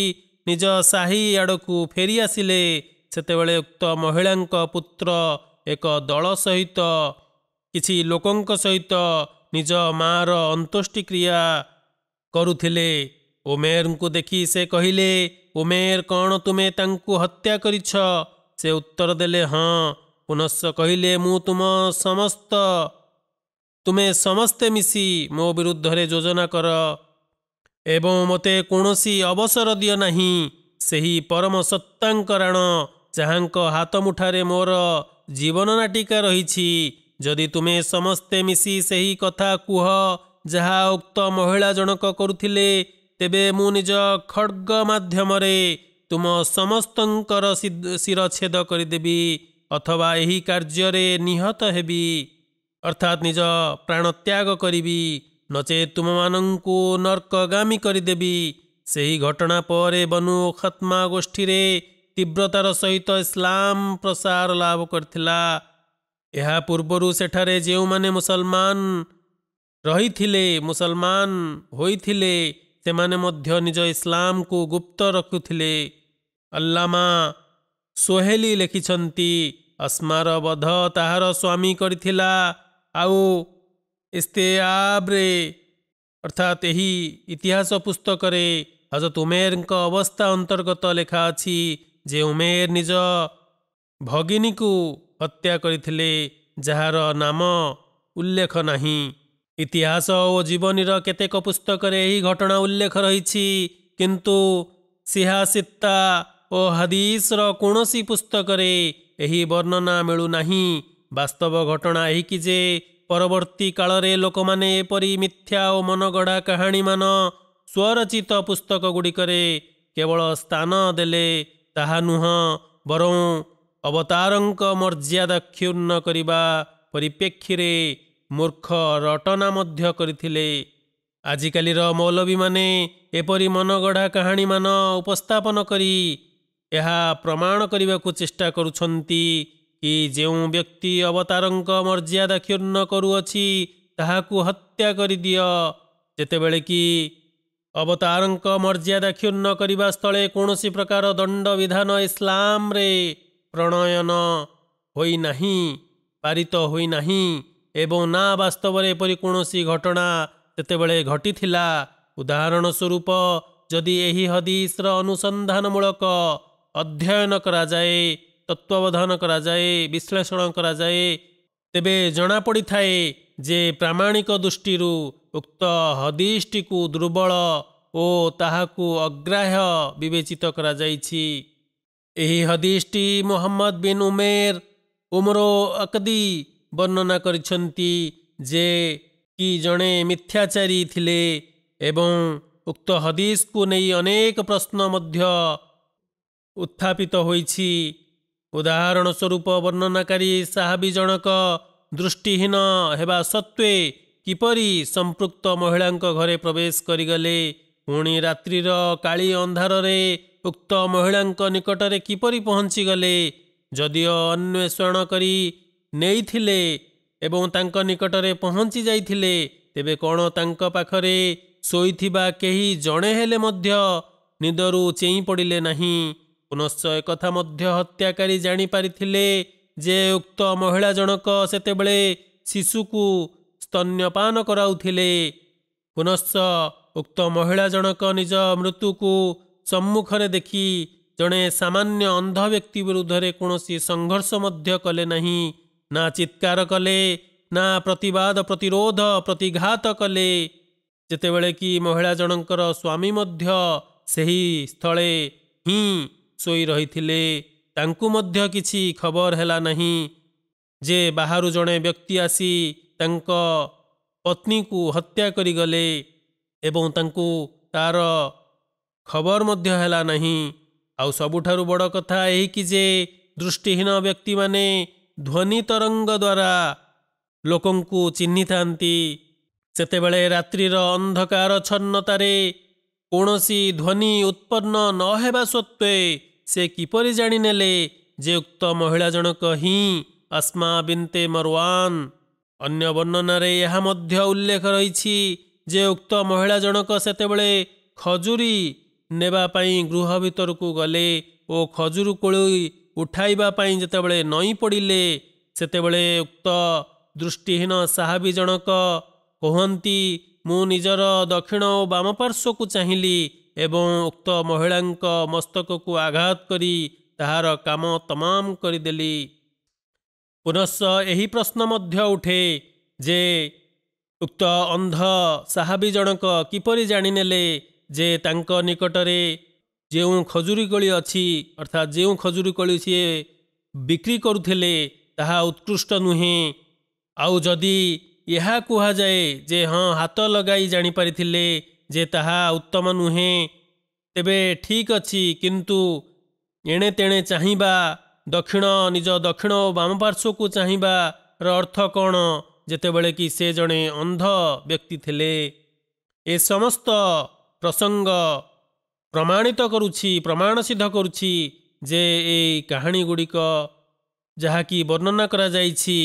নিজ সাহি আড়কু ফেৰি আছিলে সেতবে উক্ত মহিলা পুত্ৰ এক দল সহিত কিছু লোক সহিত ନିଜ ମାଆର ଅନ୍ତୋଷ୍ଟିକ୍ରିୟା କରୁଥିଲେ ଉମେରଙ୍କୁ ଦେଖି ସେ କହିଲେ ଉମେର କ'ଣ ତୁମେ ତାଙ୍କୁ ହତ୍ୟା କରିଛ ସେ ଉତ୍ତର ଦେଲେ ହଁ ପୁନଶ୍ଚ କହିଲେ ମୁଁ ତୁମ ସମସ୍ତ ତୁମେ ସମସ୍ତେ ମିଶି ମୋ ବିରୁଦ୍ଧରେ ଯୋଜନା କର ଏବଂ ମୋତେ କୌଣସି ଅବସର ଦିଅ ନାହିଁ ସେହି ପରମ ସତ୍ତାଙ୍କରାଣ ଯାହାଙ୍କ ହାତ ମୁଠାରେ ମୋର ଜୀବନ ନାଟିକା ରହିଛି ଯଦି ତୁମେ ସମସ୍ତେ ମିଶି ସେହି କଥା କୁହ ଯାହା ଉକ୍ତ ମହିଳା ଜଣକ କରୁଥିଲେ ତେବେ ମୁଁ ନିଜ ଖଡ଼ଗ ମାଧ୍ୟମରେ ତୁମ ସମସ୍ତଙ୍କର ଶିରଚ୍ଛେଦ କରିଦେବି ଅଥବା ଏହି କାର୍ଯ୍ୟରେ ନିହତ ହେବି ଅର୍ଥାତ୍ ନିଜ ପ୍ରାଣତ୍ୟାଗ କରିବି ନଚେତ ତୁମମାନଙ୍କୁ ନର୍କଗାମୀ କରିଦେବି ସେହି ଘଟଣା ପରେ ବନୁ ଖତ୍ମା ଗୋଷ୍ଠୀରେ ତୀବ୍ରତାର ସହିତ ଇସଲାମ ପ୍ରସାର ଲାଭ କରିଥିଲା ଏହା ପୂର୍ବରୁ ସେଠାରେ ଯେଉଁମାନେ ମୁସଲମାନ ରହିଥିଲେ ମୁସଲମାନ ହୋଇଥିଲେ ସେମାନେ ମଧ୍ୟ ନିଜ ଇସଲାମକୁ ଗୁପ୍ତ ରଖୁଥିଲେ ଅଲ୍ଲାମା ସୋହେଲି ଲେଖିଛନ୍ତି ଅସ୍ମାର ବଧ ତାହାର ସ୍ୱାମୀ କରିଥିଲା ଆଉ ଇସ୍ତେଆବ୍ରେ ଅର୍ଥାତ୍ ଏହି ଇତିହାସ ପୁସ୍ତକରେ ହଜରତ ଉମେରଙ୍କ ଅବସ୍ଥା ଅନ୍ତର୍ଗତ ଲେଖା ଅଛି ଯେ ଉମେର ନିଜ ଭଗିନୀକୁ ହତ୍ୟା କରିଥିଲେ ଯାହାର ନାମ ଉଲ୍ଲେଖ ନାହିଁ ଇତିହାସ ଓ ଜୀବନୀର କେତେକ ପୁସ୍ତକରେ ଏହି ଘଟଣା ଉଲ୍ଲେଖ ରହିଛି କିନ୍ତୁ ସିହାସିତା ଓ ହଦିସର କୌଣସି ପୁସ୍ତକରେ ଏହି ବର୍ଣ୍ଣନା ମିଳୁନାହିଁ ବାସ୍ତବ ଘଟଣା ଏହିକି ଯେ ପରବର୍ତ୍ତୀ କାଳରେ ଲୋକମାନେ ଏପରି ମିଥ୍ୟା ଓ ମନଗଢ଼ା କାହାଣୀମାନ ସ୍ୱରଚିତ ପୁସ୍ତକ ଗୁଡ଼ିକରେ କେବଳ ସ୍ଥାନ ଦେଲେ ତାହା ନୁହଁ ବରଂ ଅବତାରଙ୍କ ମର୍ଯ୍ୟାଦା କ୍ଷୁର୍ଣ୍ଣ କରିବା ପରିପ୍ରେକ୍ଷୀରେ ମୂର୍ଖ ରଟନା ମଧ୍ୟ କରିଥିଲେ ଆଜିକାଲିର ମୌଲବୀମାନେ ଏପରି ମନଗଢ଼ା କାହାଣୀମାନ ଉପସ୍ଥାପନ କରି ଏହା ପ୍ରମାଣ କରିବାକୁ ଚେଷ୍ଟା କରୁଛନ୍ତି କି ଯେଉଁ ବ୍ୟକ୍ତି ଅବତାରଙ୍କ ମର୍ଯ୍ୟାଦା କ୍ଷୁର୍ଣ୍ଣ କରୁଅଛି ତାହାକୁ ହତ୍ୟା କରିଦିଅ ଯେତେବେଳେ କି ଅବତାରଙ୍କ ମର୍ଯ୍ୟାଦା କ୍ଷୁର୍ଣ୍ଣ କରିବା ସ୍ଥଳେ କୌଣସି ପ୍ରକାର ଦଣ୍ଡବିଧାନ ଇସଲାମରେ ପ୍ରଣୟନ ହୋଇନାହିଁ ପାରିତ ହୋଇନାହିଁ ଏବଂ ନା ବାସ୍ତବରେ ଏପରି କୌଣସି ଘଟଣା ସେତେବେଳେ ଘଟିଥିଲା ଉଦାହରଣ ସ୍ୱରୂପ ଯଦି ଏହି ହଦିସ୍ର ଅନୁସନ୍ଧାନମୂଳକ ଅଧ୍ୟୟନ କରାଯାଏ ତତ୍ତ୍ୱାବଧାନ କରାଯାଏ ବିଶ୍ଳେଷଣ କରାଯାଏ ତେବେ ଜଣାପଡ଼ିଥାଏ ଯେ ପ୍ରାମାଣିକ ଦୃଷ୍ଟିରୁ ଉକ୍ତ ହଦିସ୍ଟିକୁ ଦୁର୍ବଳ ଓ ତାହାକୁ ଅଗ୍ରାହ୍ୟ ବିବେଚିତ କରାଯାଇଛି ଏହି ହଦିଶଟି ମହମ୍ମଦ ବିନ୍ ଉମେର ଉମର ଅକଦି ବର୍ଣ୍ଣନା କରିଛନ୍ତି ଯେ କି ଜଣେ ମିଥ୍ୟାଚାରୀ ଥିଲେ ଏବଂ ଉକ୍ତ ହଦିଶକୁ ନେଇ ଅନେକ ପ୍ରଶ୍ନ ମଧ୍ୟ ଉତ୍ଥାପିତ ହୋଇଛି ଉଦାହରଣ ସ୍ୱରୂପ ବର୍ଣ୍ଣନାକାରୀ ସାହାବି ଜଣକ ଦୃଷ୍ଟିହୀନ ହେବା ସତ୍ତ୍ୱେ କିପରି ସମ୍ପୃକ୍ତ ମହିଳାଙ୍କ ଘରେ ପ୍ରବେଶ କରିଗଲେ ପୁଣି ରାତ୍ରିର କାଳି ଅନ୍ଧାରରେ ଉକ୍ତ ମହିଳାଙ୍କ ନିକଟରେ କିପରି ପହଞ୍ଚିଗଲେ ଯଦିଓ ଅନ୍ୱେଷଣ କରି ନେଇଥିଲେ ଏବଂ ତାଙ୍କ ନିକଟରେ ପହଞ୍ଚି ଯାଇଥିଲେ ତେବେ କ'ଣ ତାଙ୍କ ପାଖରେ ଶୋଇଥିବା କେହି ଜଣେ ହେଲେ ମଧ୍ୟ ନିଦରୁ ଚେଇଁ ପଡ଼ିଲେ ନାହିଁ ପୁନଶ୍ଚ ଏକଥା ମଧ୍ୟ ହତ୍ୟାକାରୀ ଜାଣିପାରିଥିଲେ ଯେ ଉକ୍ତ ମହିଳା ଜଣକ ସେତେବେଳେ ଶିଶୁକୁ ସ୍ତନ୍ୟପାନ କରାଉଥିଲେ ପୁନଶ୍ଚ ଉକ୍ତ ମହିଳା ଜଣକ ନିଜ ମୃତ୍ୟୁକୁ ସମ୍ମୁଖରେ ଦେଖି ଜଣେ ସାମାନ୍ୟ ଅନ୍ଧ ବ୍ୟକ୍ତି ବିରୁଦ୍ଧରେ କୌଣସି ସଂଘର୍ଷ ମଧ୍ୟ କଲେ ନାହିଁ ନା ଚିତ୍କାର କଲେ ନା ପ୍ରତିବାଦ ପ୍ରତିରୋଧ ପ୍ରତିଘାତ କଲେ ଯେତେବେଳେ କି ମହିଳା ଜଣଙ୍କର ସ୍ୱାମୀ ମଧ୍ୟ ସେହି ସ୍ଥଳେ ହିଁ ଶୋଇ ରହିଥିଲେ ତାଙ୍କୁ ମଧ୍ୟ କିଛି ଖବର ହେଲା ନାହିଁ ଯେ ବାହାରୁ ଜଣେ ବ୍ୟକ୍ତି ଆସି ତାଙ୍କ ପତ୍ନୀକୁ ହତ୍ୟା କରିଗଲେ ଏବଂ ତାଙ୍କୁ ତା'ର ଖବର ମଧ୍ୟ ହେଲା ନାହିଁ ଆଉ ସବୁଠାରୁ ବଡ଼ କଥା ଏହିକି ଯେ ଦୃଷ୍ଟିହୀନ ବ୍ୟକ୍ତିମାନେ ଧ୍ୱନି ତରଙ୍ଗ ଦ୍ୱାରା ଲୋକଙ୍କୁ ଚିହ୍ନିଥାନ୍ତି ସେତେବେଳେ ରାତ୍ରିର ଅନ୍ଧକାର ଛନ୍ନତାରେ କୌଣସି ଧ୍ୱନି ଉତ୍ପନ୍ନ ନ ହେବା ସତ୍ତ୍ୱେ ସେ କିପରି ଜାଣିନେଲେ ଯେ ଉକ୍ତ ମହିଳା ଜଣକ ହିଁ ଅସ୍ମା ବିନ୍ତେ ମରୱାନ୍ ଅନ୍ୟ ବର୍ଣ୍ଣନାରେ ଏହା ମଧ୍ୟ ଉଲ୍ଲେଖ ରହିଛି ଯେ ଉକ୍ତ ମହିଳା ଜଣକ ସେତେବେଳେ ଖଜୁରୀ ନେବା ପାଇଁ ଗୃହ ଭିତରକୁ ଗଲେ ଓ ଖଜୁର କୋଳି ଉଠାଇବା ପାଇଁ ଯେତେବେଳେ ନଇ ପଡ଼ିଲେ ସେତେବେଳେ ଉକ୍ତ ଦୃଷ୍ଟିହୀନ ସାହାବି ଜଣକ କୁହନ୍ତି ମୁଁ ନିଜର ଦକ୍ଷିଣ ଓ ବାମ ପାର୍ଶ୍ୱକୁ ଚାହିଁଲି ଏବଂ ଉକ୍ତ ମହିଳାଙ୍କ ମସ୍ତକକୁ ଆଘାତ କରି ତାହାର କାମ ତମାମ କରିଦେଲି ପୁନଶ ଏହି ପ୍ରଶ୍ନ ମଧ୍ୟ ଉଠେ ଯେ ଉକ୍ତ ଅନ୍ଧ ସାହାବି ଜଣକ କିପରି ଜାଣିନେଲେ ଯେ ତାଙ୍କ ନିକଟରେ ଯେଉଁ ଖଜୁରୀ କଳି ଅଛି ଅର୍ଥାତ୍ ଯେଉଁ ଖଜୁରୀ କଳି ସିଏ ବିକ୍ରି କରୁଥିଲେ ତାହା ଉତ୍କୃଷ୍ଟ ନୁହେଁ ଆଉ ଯଦି ଏହା କୁହାଯାଏ ଯେ ହଁ ହାତ ଲଗାଇ ଜାଣିପାରିଥିଲେ ଯେ ତାହା ଉତ୍ତମ ନୁହେଁ ତେବେ ଠିକ୍ ଅଛି କିନ୍ତୁ ଏଣେ ତେଣେ ଚାହିଁବା ଦକ୍ଷିଣ ନିଜ ଦକ୍ଷିଣ ଓ ବାମ ପାର୍ଶ୍ୱକୁ ଚାହିଁବାର ଅର୍ଥ କ'ଣ ଯେତେବେଳେ କି ସେ ଜଣେ ଅନ୍ଧ ବ୍ୟକ୍ତି ଥିଲେ ଏ ସମସ୍ତ ପ୍ରସଙ୍ଗ ପ୍ରମାଣିତ କରୁଛି ପ୍ରମାଣ ସିଦ୍ଧ କରୁଛି ଯେ ଏଇ କାହାଣୀଗୁଡ଼ିକ ଯାହାକି ବର୍ଣ୍ଣନା କରାଯାଇଛି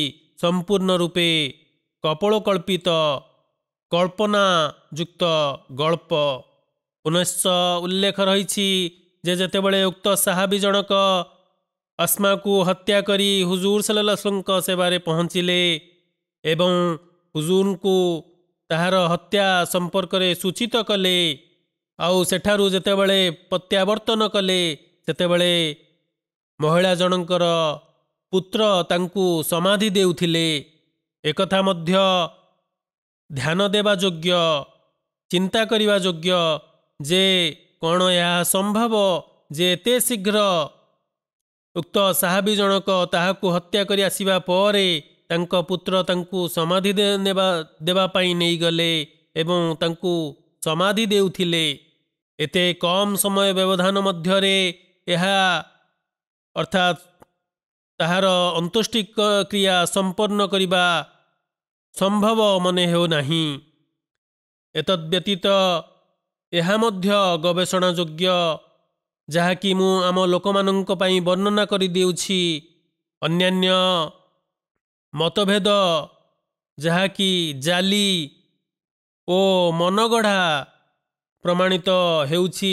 ସମ୍ପୂର୍ଣ୍ଣ ରୂପେ କପୋଳକଳ୍ପିତ କଳ୍ପନାଯୁକ୍ତ ଗଳ୍ପ ପୁନଶ୍ଚ ଉଲ୍ଲେଖ ରହିଛି ଯେ ଯେତେବେଳେ ଉକ୍ତ ସାହାବି ଜଣକ ଆସ୍ମାକୁ ହତ୍ୟା କରି ହୁଜୁର ସାଲାସଙ୍କ ସେବାରେ ପହଞ୍ଚିଲେ ଏବଂ ହୁଜୁରଙ୍କୁ ତାହାର ହତ୍ୟା ସମ୍ପର୍କରେ ସୂଚିତ କଲେ ଆଉ ସେଠାରୁ ଯେତେବେଳେ ପ୍ରତ୍ୟାବର୍ତ୍ତନ କଲେ ସେତେବେଳେ ମହିଳା ଜଣଙ୍କର ପୁତ୍ର ତାଙ୍କୁ ସମାଧି ଦେଉଥିଲେ ଏକଥା ମଧ୍ୟ ଧ୍ୟାନ ଦେବା ଯୋଗ୍ୟ ଚିନ୍ତା କରିବା ଯୋଗ୍ୟ ଯେ କ'ଣ ଏହା ସମ୍ଭବ ଯେ ଏତେ ଶୀଘ୍ର ଉକ୍ତ ସାହାବି ଜଣକ ତାହାକୁ ହତ୍ୟା କରି ଆସିବା ପରେ ତାଙ୍କ ପୁତ୍ର ତାଙ୍କୁ ସମାଧି ନେବା ଦେବା ପାଇଁ ନେଇଗଲେ ଏବଂ ତାଙ୍କୁ ସମାଧି ଦେଉଥିଲେ ଏତେ କମ୍ ସମୟ ବ୍ୟବଧାନ ମଧ୍ୟରେ ଏହା ଅର୍ଥାତ୍ ତାହାର ଅନ୍ତୁଷ୍ଟି କ୍ରିୟା ସମ୍ପନ୍ନ କରିବା ସମ୍ଭବ ମନେ ହେଉନାହିଁ ଏତଦ୍ ବ୍ୟତୀତ ଏହା ମଧ୍ୟ ଗବେଷଣା ଯୋଗ୍ୟ ଯାହାକି ମୁଁ ଆମ ଲୋକମାନଙ୍କ ପାଇଁ ବର୍ଣ୍ଣନା କରିଦେଉଛି ଅନ୍ୟାନ୍ୟ ମତଭେଦ ଯାହାକି ଜାଲି ଓ ମନଗଢ଼ା ପ୍ରମାଣିତ ହେଉଛି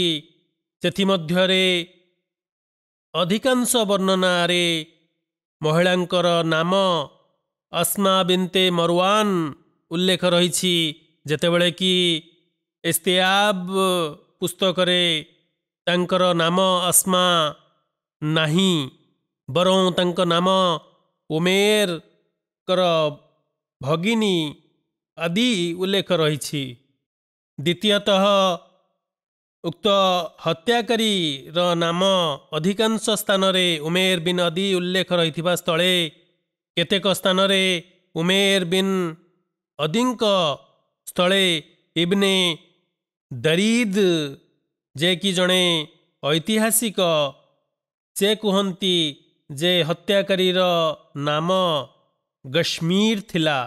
ସେଥିମଧ୍ୟରେ ଅଧିକାଂଶ ବର୍ଣ୍ଣନାରେ ମହିଳାଙ୍କର ନାମ ଅସ୍ମା ବିନ୍ତେ ମରୱାନ ଉଲ୍ଲେଖ ରହିଛି ଯେତେବେଳେ କି ଇସ୍ତିଆବ ପୁସ୍ତକରେ ତାଙ୍କର ନାମ ଅସ୍ମା ନାହିଁ ବରଂ ତାଙ୍କ ନାମ ଉମେରଙ୍କର ଭଗିନୀ ଆଦି ଉଲ୍ଲେଖ ରହିଛି द्वितीयतः उक्त हत्याकारी र नाम अधिकश स्थान उमेर बिन अदि उल्लेख रहिले केतक रे उमेर बिन अदिको स्थल इब्ने दरिद जेक जन ऐतिहासिक से चे जे हत्याकारी र नाम गश्मीर थिला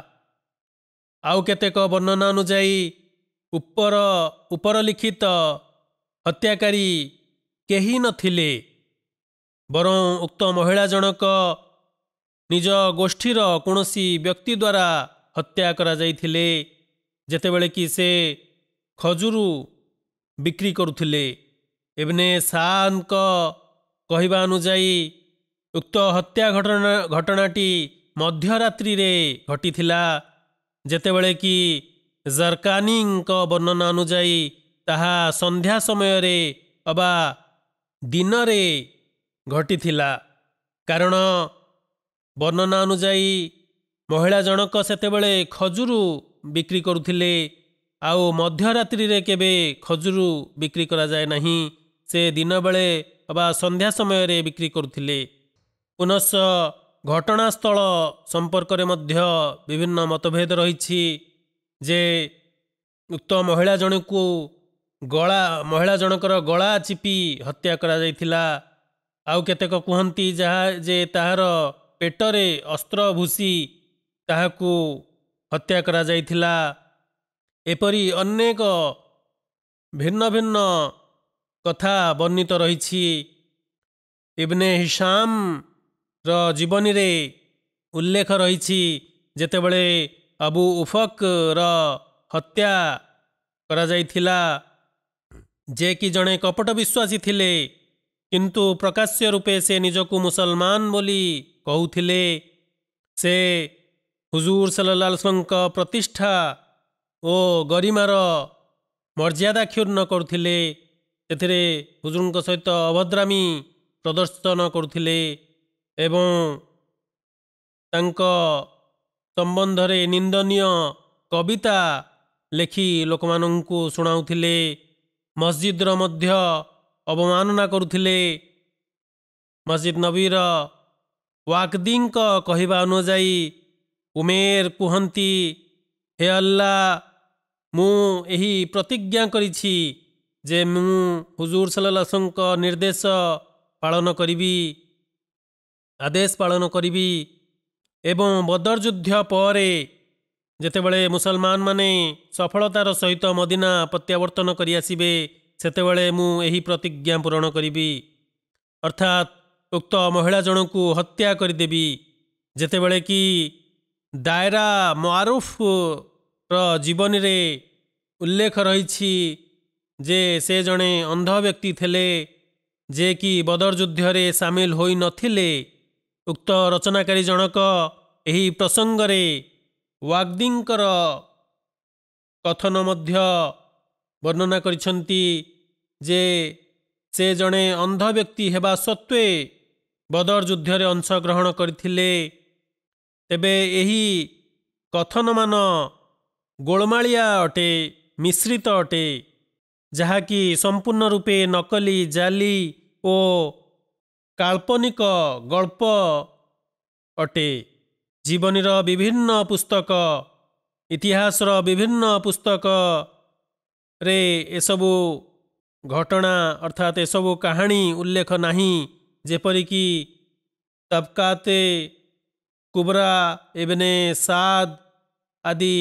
आउ केतक वर्णना अनु ଉପର ଉପରଲିଖିତ ହତ୍ୟାକାରୀ କେହି ନଥିଲେ ବରଂ ଉକ୍ତ ମହିଳା ଜଣକ ନିଜ ଗୋଷ୍ଠୀର କୌଣସି ବ୍ୟକ୍ତି ଦ୍ୱାରା ହତ୍ୟା କରାଯାଇଥିଲେ ଯେତେବେଳେ କି ସେ ଖଜୁରୁ ବିକ୍ରି କରୁଥିଲେ ଏବେ ସାଙ୍କ କହିବା ଅନୁଯାୟୀ ଉକ୍ତ ହତ୍ୟା ଘଟଣା ଘଟଣାଟି ମଧ୍ୟରାତ୍ରିରେ ଘଟିଥିଲା ଯେତେବେଳେ କି ଜାର୍କାନିଙ୍କ ବର୍ଣ୍ଣନା ଅନୁଯାୟୀ ତାହା ସନ୍ଧ୍ୟା ସମୟରେ ଅବା ଦିନରେ ଘଟିଥିଲା କାରଣ ବର୍ଣ୍ଣନା ଅନୁଯାୟୀ ମହିଳା ଜଣକ ସେତେବେଳେ ଖଜୁର ବିକ୍ରି କରୁଥିଲେ ଆଉ ମଧ୍ୟରାତ୍ରିରେ କେବେ ଖଜୁର ବିକ୍ରି କରାଯାଏ ନାହିଁ ସେ ଦିନବେଳେ ଅବା ସନ୍ଧ୍ୟା ସମୟରେ ବିକ୍ରି କରୁଥିଲେ ପୁନଶ୍ଚ ଘଟଣାସ୍ଥଳ ସମ୍ପର୍କରେ ମଧ୍ୟ ବିଭିନ୍ନ ମତଭେଦ ରହିଛି ଯେ ଉକ୍ତ ମହିଳା ଜଣଙ୍କୁ ଗଳା ମହିଳା ଜଣଙ୍କର ଗଳା ଚିପି ହତ୍ୟା କରାଯାଇଥିଲା ଆଉ କେତେକ କୁହନ୍ତି ଯାହା ଯେ ତାହାର ପେଟରେ ଅସ୍ତ୍ର ଭୁସି ତାହାକୁ ହତ୍ୟା କରାଯାଇଥିଲା ଏପରି ଅନେକ ଭିନ୍ନ ଭିନ୍ନ କଥା ବର୍ଣ୍ଣିତ ରହିଛି ଇବ୍ନେ ହିସାମର ଜୀବନୀରେ ଉଲ୍ଲେଖ ରହିଛି ଯେତେବେଳେ ଆବୁ ଉଫକର ହତ୍ୟା କରାଯାଇଥିଲା ଯିଏକି ଜଣେ କପଟ ବିଶ୍ୱାସୀ ଥିଲେ କିନ୍ତୁ ପ୍ରକାଶ୍ୟ ରୂପେ ସେ ନିଜକୁ ମୁସଲମାନ ବୋଲି କହୁଥିଲେ ସେ ହୁଜୁର ସାଲାଲସଙ୍କ ପ୍ରତିଷ୍ଠା ଓ ଗରିମାର ମର୍ଯ୍ୟାଦା କ୍ଷୁର୍ଣ୍ଣ କରୁଥିଲେ ସେଥିରେ ହୁଜୁରଙ୍କ ସହିତ ଅଭଦ୍ରାମୀ ପ୍ରଦର୍ଶନ କରୁଥିଲେ ଏବଂ ତାଙ୍କ ସମ୍ବନ୍ଧରେ ନିନ୍ଦନୀୟ କବିତା ଲେଖି ଲୋକମାନଙ୍କୁ ଶୁଣାଉଥିଲେ ମସଜିଦ୍ର ମଧ୍ୟ ଅବମାନନା କରୁଥିଲେ ମସଜିଦ୍ ନବୀର ୱାକ୍ଦିଙ୍କ କହିବା ଅନୁଯାୟୀ ଉମେର କୁହନ୍ତି ହେ ଅଲ୍ଲା ମୁଁ ଏହି ପ୍ରତିଜ୍ଞା କରିଛି ଯେ ମୁଁ ହୁଜୁର ସାଲାସଙ୍କ ନିର୍ଦ୍ଦେଶ ପାଳନ କରିବି ଆଦେଶ ପାଳନ କରିବି ଏବଂ ବଦର ଯୁଦ୍ଧ ପରେ ଯେତେବେଳେ ମୁସଲମାନମାନେ ସଫଳତାର ସହିତ ମଦିନା ପ୍ରତ୍ୟାବର୍ତ୍ତନ କରିଆସିବେ ସେତେବେଳେ ମୁଁ ଏହି ପ୍ରତିଜ୍ଞା ପୂରଣ କରିବି ଅର୍ଥାତ୍ ଉକ୍ତ ମହିଳା ଜଣଙ୍କୁ ହତ୍ୟା କରିଦେବି ଯେତେବେଳେ କି ଦାଏରା ମୁଆରୁଫର ଜୀବନୀରେ ଉଲ୍ଲେଖ ରହିଛି ଯେ ସେ ଜଣେ ଅନ୍ଧ ବ୍ୟକ୍ତି ଥିଲେ ଯିଏକି ବଦର ଯୁଦ୍ଧରେ ସାମିଲ ହୋଇନଥିଲେ ଉକ୍ତ ରଚନାକାରୀ ଜଣକ ଏହି ପ୍ରସଙ୍ଗରେ ୱାଗଦିଙ୍କର କଥନ ମଧ୍ୟ ବର୍ଣ୍ଣନା କରିଛନ୍ତି ଯେ ସେ ଜଣେ ଅନ୍ଧ ବ୍ୟକ୍ତି ହେବା ସତ୍ତ୍ୱେ ବଦର ଯୁଦ୍ଧରେ ଅଂଶଗ୍ରହଣ କରିଥିଲେ ତେବେ ଏହି କଥନମାନ ଗୋଳମାଳିଆ ଅଟେ ମିଶ୍ରିତ ଅଟେ ଯାହାକି ସମ୍ପୂର୍ଣ୍ଣ ରୂପେ ନକଲି ଜାଲି ଓ କାଳ୍ପନିକ ଗଳ୍ପ ଅଟେ ଜୀବନୀର ବିଭିନ୍ନ ପୁସ୍ତକ ଇତିହାସର ବିଭିନ୍ନ ପୁସ୍ତକରେ ଏସବୁ ଘଟଣା ଅର୍ଥାତ୍ ଏସବୁ କାହାଣୀ ଉଲ୍ଲେଖ ନାହିଁ ଯେପରିକି ତବକାତେ କୁବରା ଏବେ ସାଦ ଆଦି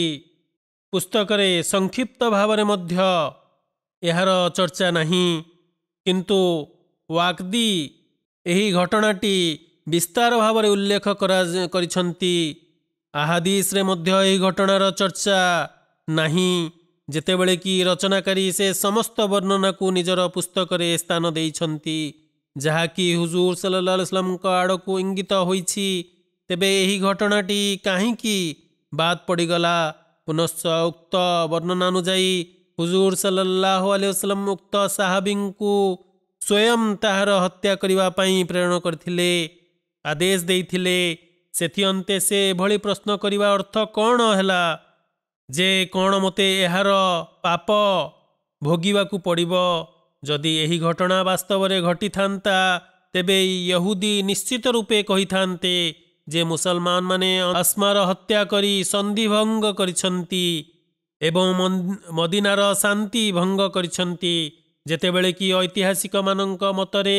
ପୁସ୍ତକରେ ସଂକ୍ଷିପ୍ତ ଭାବରେ ମଧ୍ୟ ଏହାର ଚର୍ଚ୍ଚା ନାହିଁ କିନ୍ତୁ ୱାକ୍ଦି ଏହି ଘଟଣାଟି ବିସ୍ତାର ଭାବରେ ଉଲ୍ଲେଖ କରିଛନ୍ତି ଆହାଦିସରେ ମଧ୍ୟ ଏହି ଘଟଣାର ଚର୍ଚ୍ଚା ନାହିଁ ଯେତେବେଳେ କି ରଚନାକାରୀ ସେ ସମସ୍ତ ବର୍ଣ୍ଣନାକୁ ନିଜର ପୁସ୍ତକରେ ସ୍ଥାନ ଦେଇଛନ୍ତି ଯାହାକି ହୁଜୁର ସଲ୍ଲା ଇସଲାମଙ୍କ ଆଡ଼କୁ ଇଙ୍ଗିତ ହୋଇଛି ତେବେ ଏହି ଘଟଣାଟି କାହିଁକି ବାଦ୍ ପଡ଼ିଗଲା ପୁନଶ୍ଚ ଉକ୍ତ ବର୍ଣ୍ଣନାନୁଯାୟୀ ହୁଜୁର ସଲ୍ଲାହ ଆଲିଆସ୍ଲାମ ଉକ୍ତ ସାହାବିଙ୍କୁ ସ୍ୱୟଂ ତାହାର ହତ୍ୟା କରିବା ପାଇଁ ପ୍ରେରଣ କରିଥିଲେ ଆଦେଶ ଦେଇଥିଲେ ସେଥିଅନ୍ତେ ସେ ଏଭଳି ପ୍ରଶ୍ନ କରିବା ଅର୍ଥ କ'ଣ ହେଲା ଯେ କ'ଣ ମୋତେ ଏହାର ପାପ ଭୋଗିବାକୁ ପଡ଼ିବ ଯଦି ଏହି ଘଟଣା ବାସ୍ତବରେ ଘଟିଥାନ୍ତା ତେବେ ୟହୁଦୀ ନିଶ୍ଚିତ ରୂପେ କହିଥାନ୍ତେ ଯେ ମୁସଲମାନମାନେ ଆସ୍ମାର ହତ୍ୟା କରି ସନ୍ଧି ଭଙ୍ଗ କରିଛନ୍ତି ଏବଂ ମଦିନାର ଶାନ୍ତି ଭଙ୍ଗ କରିଛନ୍ତି ଯେତେବେଳେ କି ଐତିହାସିକମାନଙ୍କ ମତରେ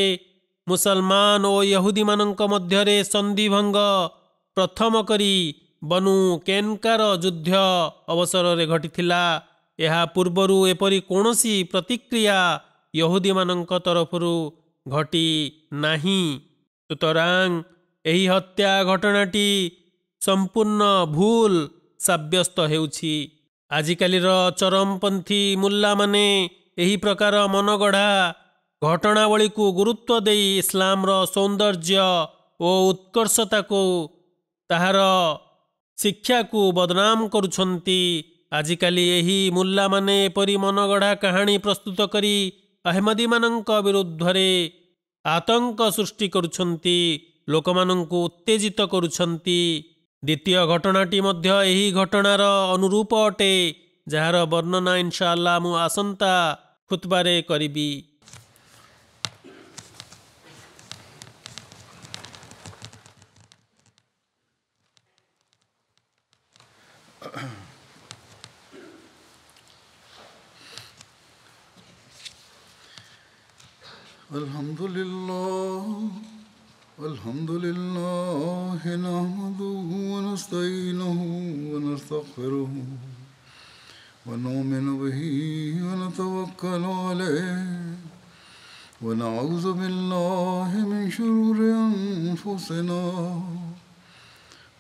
ମୁସଲମାନ ଓ ୟହୁଦୀମାନଙ୍କ ମଧ୍ୟରେ ସନ୍ଧିଭଙ୍ଗ ପ୍ରଥମ କରି ବନୁ କେନକାର ଯୁଦ୍ଧ ଅବସରରେ ଘଟିଥିଲା ଏହା ପୂର୍ବରୁ ଏପରି କୌଣସି ପ୍ରତିକ୍ରିୟା ୟହୁଦୀମାନଙ୍କ ତରଫରୁ ଘଟି ନାହିଁ ସୁତରାଂ ଏହି ହତ୍ୟା ଘଟଣାଟି ସମ୍ପୂର୍ଣ୍ଣ ଭୁଲ ସାବ୍ୟସ୍ତ ହେଉଛି ଆଜିକାଲିର ଚରମପନ୍ଥୀ ମୁଲ୍ଲାମାନେ ଏହି ପ୍ରକାର ମନଗଢ଼ା ଘଟଣାବଳୀକୁ ଗୁରୁତ୍ୱ ଦେଇ ଇସଲାମର ସୌନ୍ଦର୍ଯ୍ୟ ଓ ଉତ୍କର୍ଷତାକୁ ତାହାର ଶିକ୍ଷାକୁ ବଦନାମ କରୁଛନ୍ତି ଆଜିକାଲି ଏହି ମୁଲ୍ଲାମାନେ ଏପରି ମନଗଢ଼ା କାହାଣୀ ପ୍ରସ୍ତୁତ କରି ଅହମ୍ମଦୀମାନଙ୍କ ବିରୁଦ୍ଧରେ ଆତଙ୍କ ସୃଷ୍ଟି କରୁଛନ୍ତି ଲୋକମାନଙ୍କୁ ଉତ୍ତେଜିତ କରୁଛନ୍ତି ଦ୍ୱିତୀୟ ଘଟଣାଟି ମଧ୍ୟ ଏହି ଘଟଣାର ଅନୁରୂପ ଅଟେ ଯାହାର ବର୍ଣ୍ଣନା ଇନ୍ସାଲ୍ଲା ମୁଁ ଆସନ୍ତା খুতবারে করিবি الحمد لله الحمد لله نحمده ونستعينه ونستغفره ونؤمن به ونتوكل عليه ونعوذ بالله من شرور أنفسنا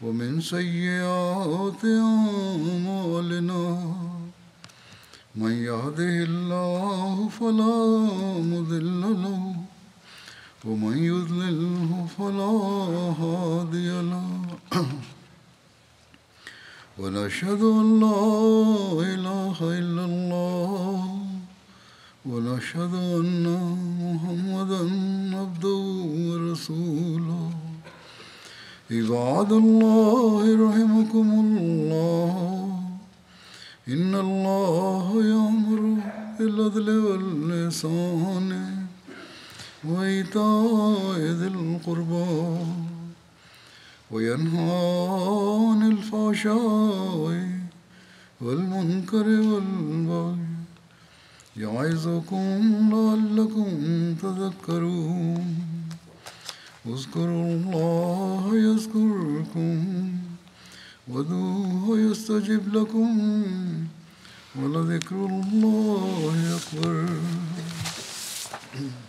ومن سيئات أعمالنا من يهده الله فلا مضل له ومن يضلله فلا هادي له ونشهد أن لا إله إلا الله ونشهد أن محمدا عبده ورسوله عباد الله رحمكم الله إن الله يأمر بالعدل واللسان وإيتاء ذي القربان وينهى عن الفحشاء والمنكر والبغي يعظكم لعلكم تذكرون اذكروا الله يذكركم ودوه يستجب لكم ولذكر الله أكبر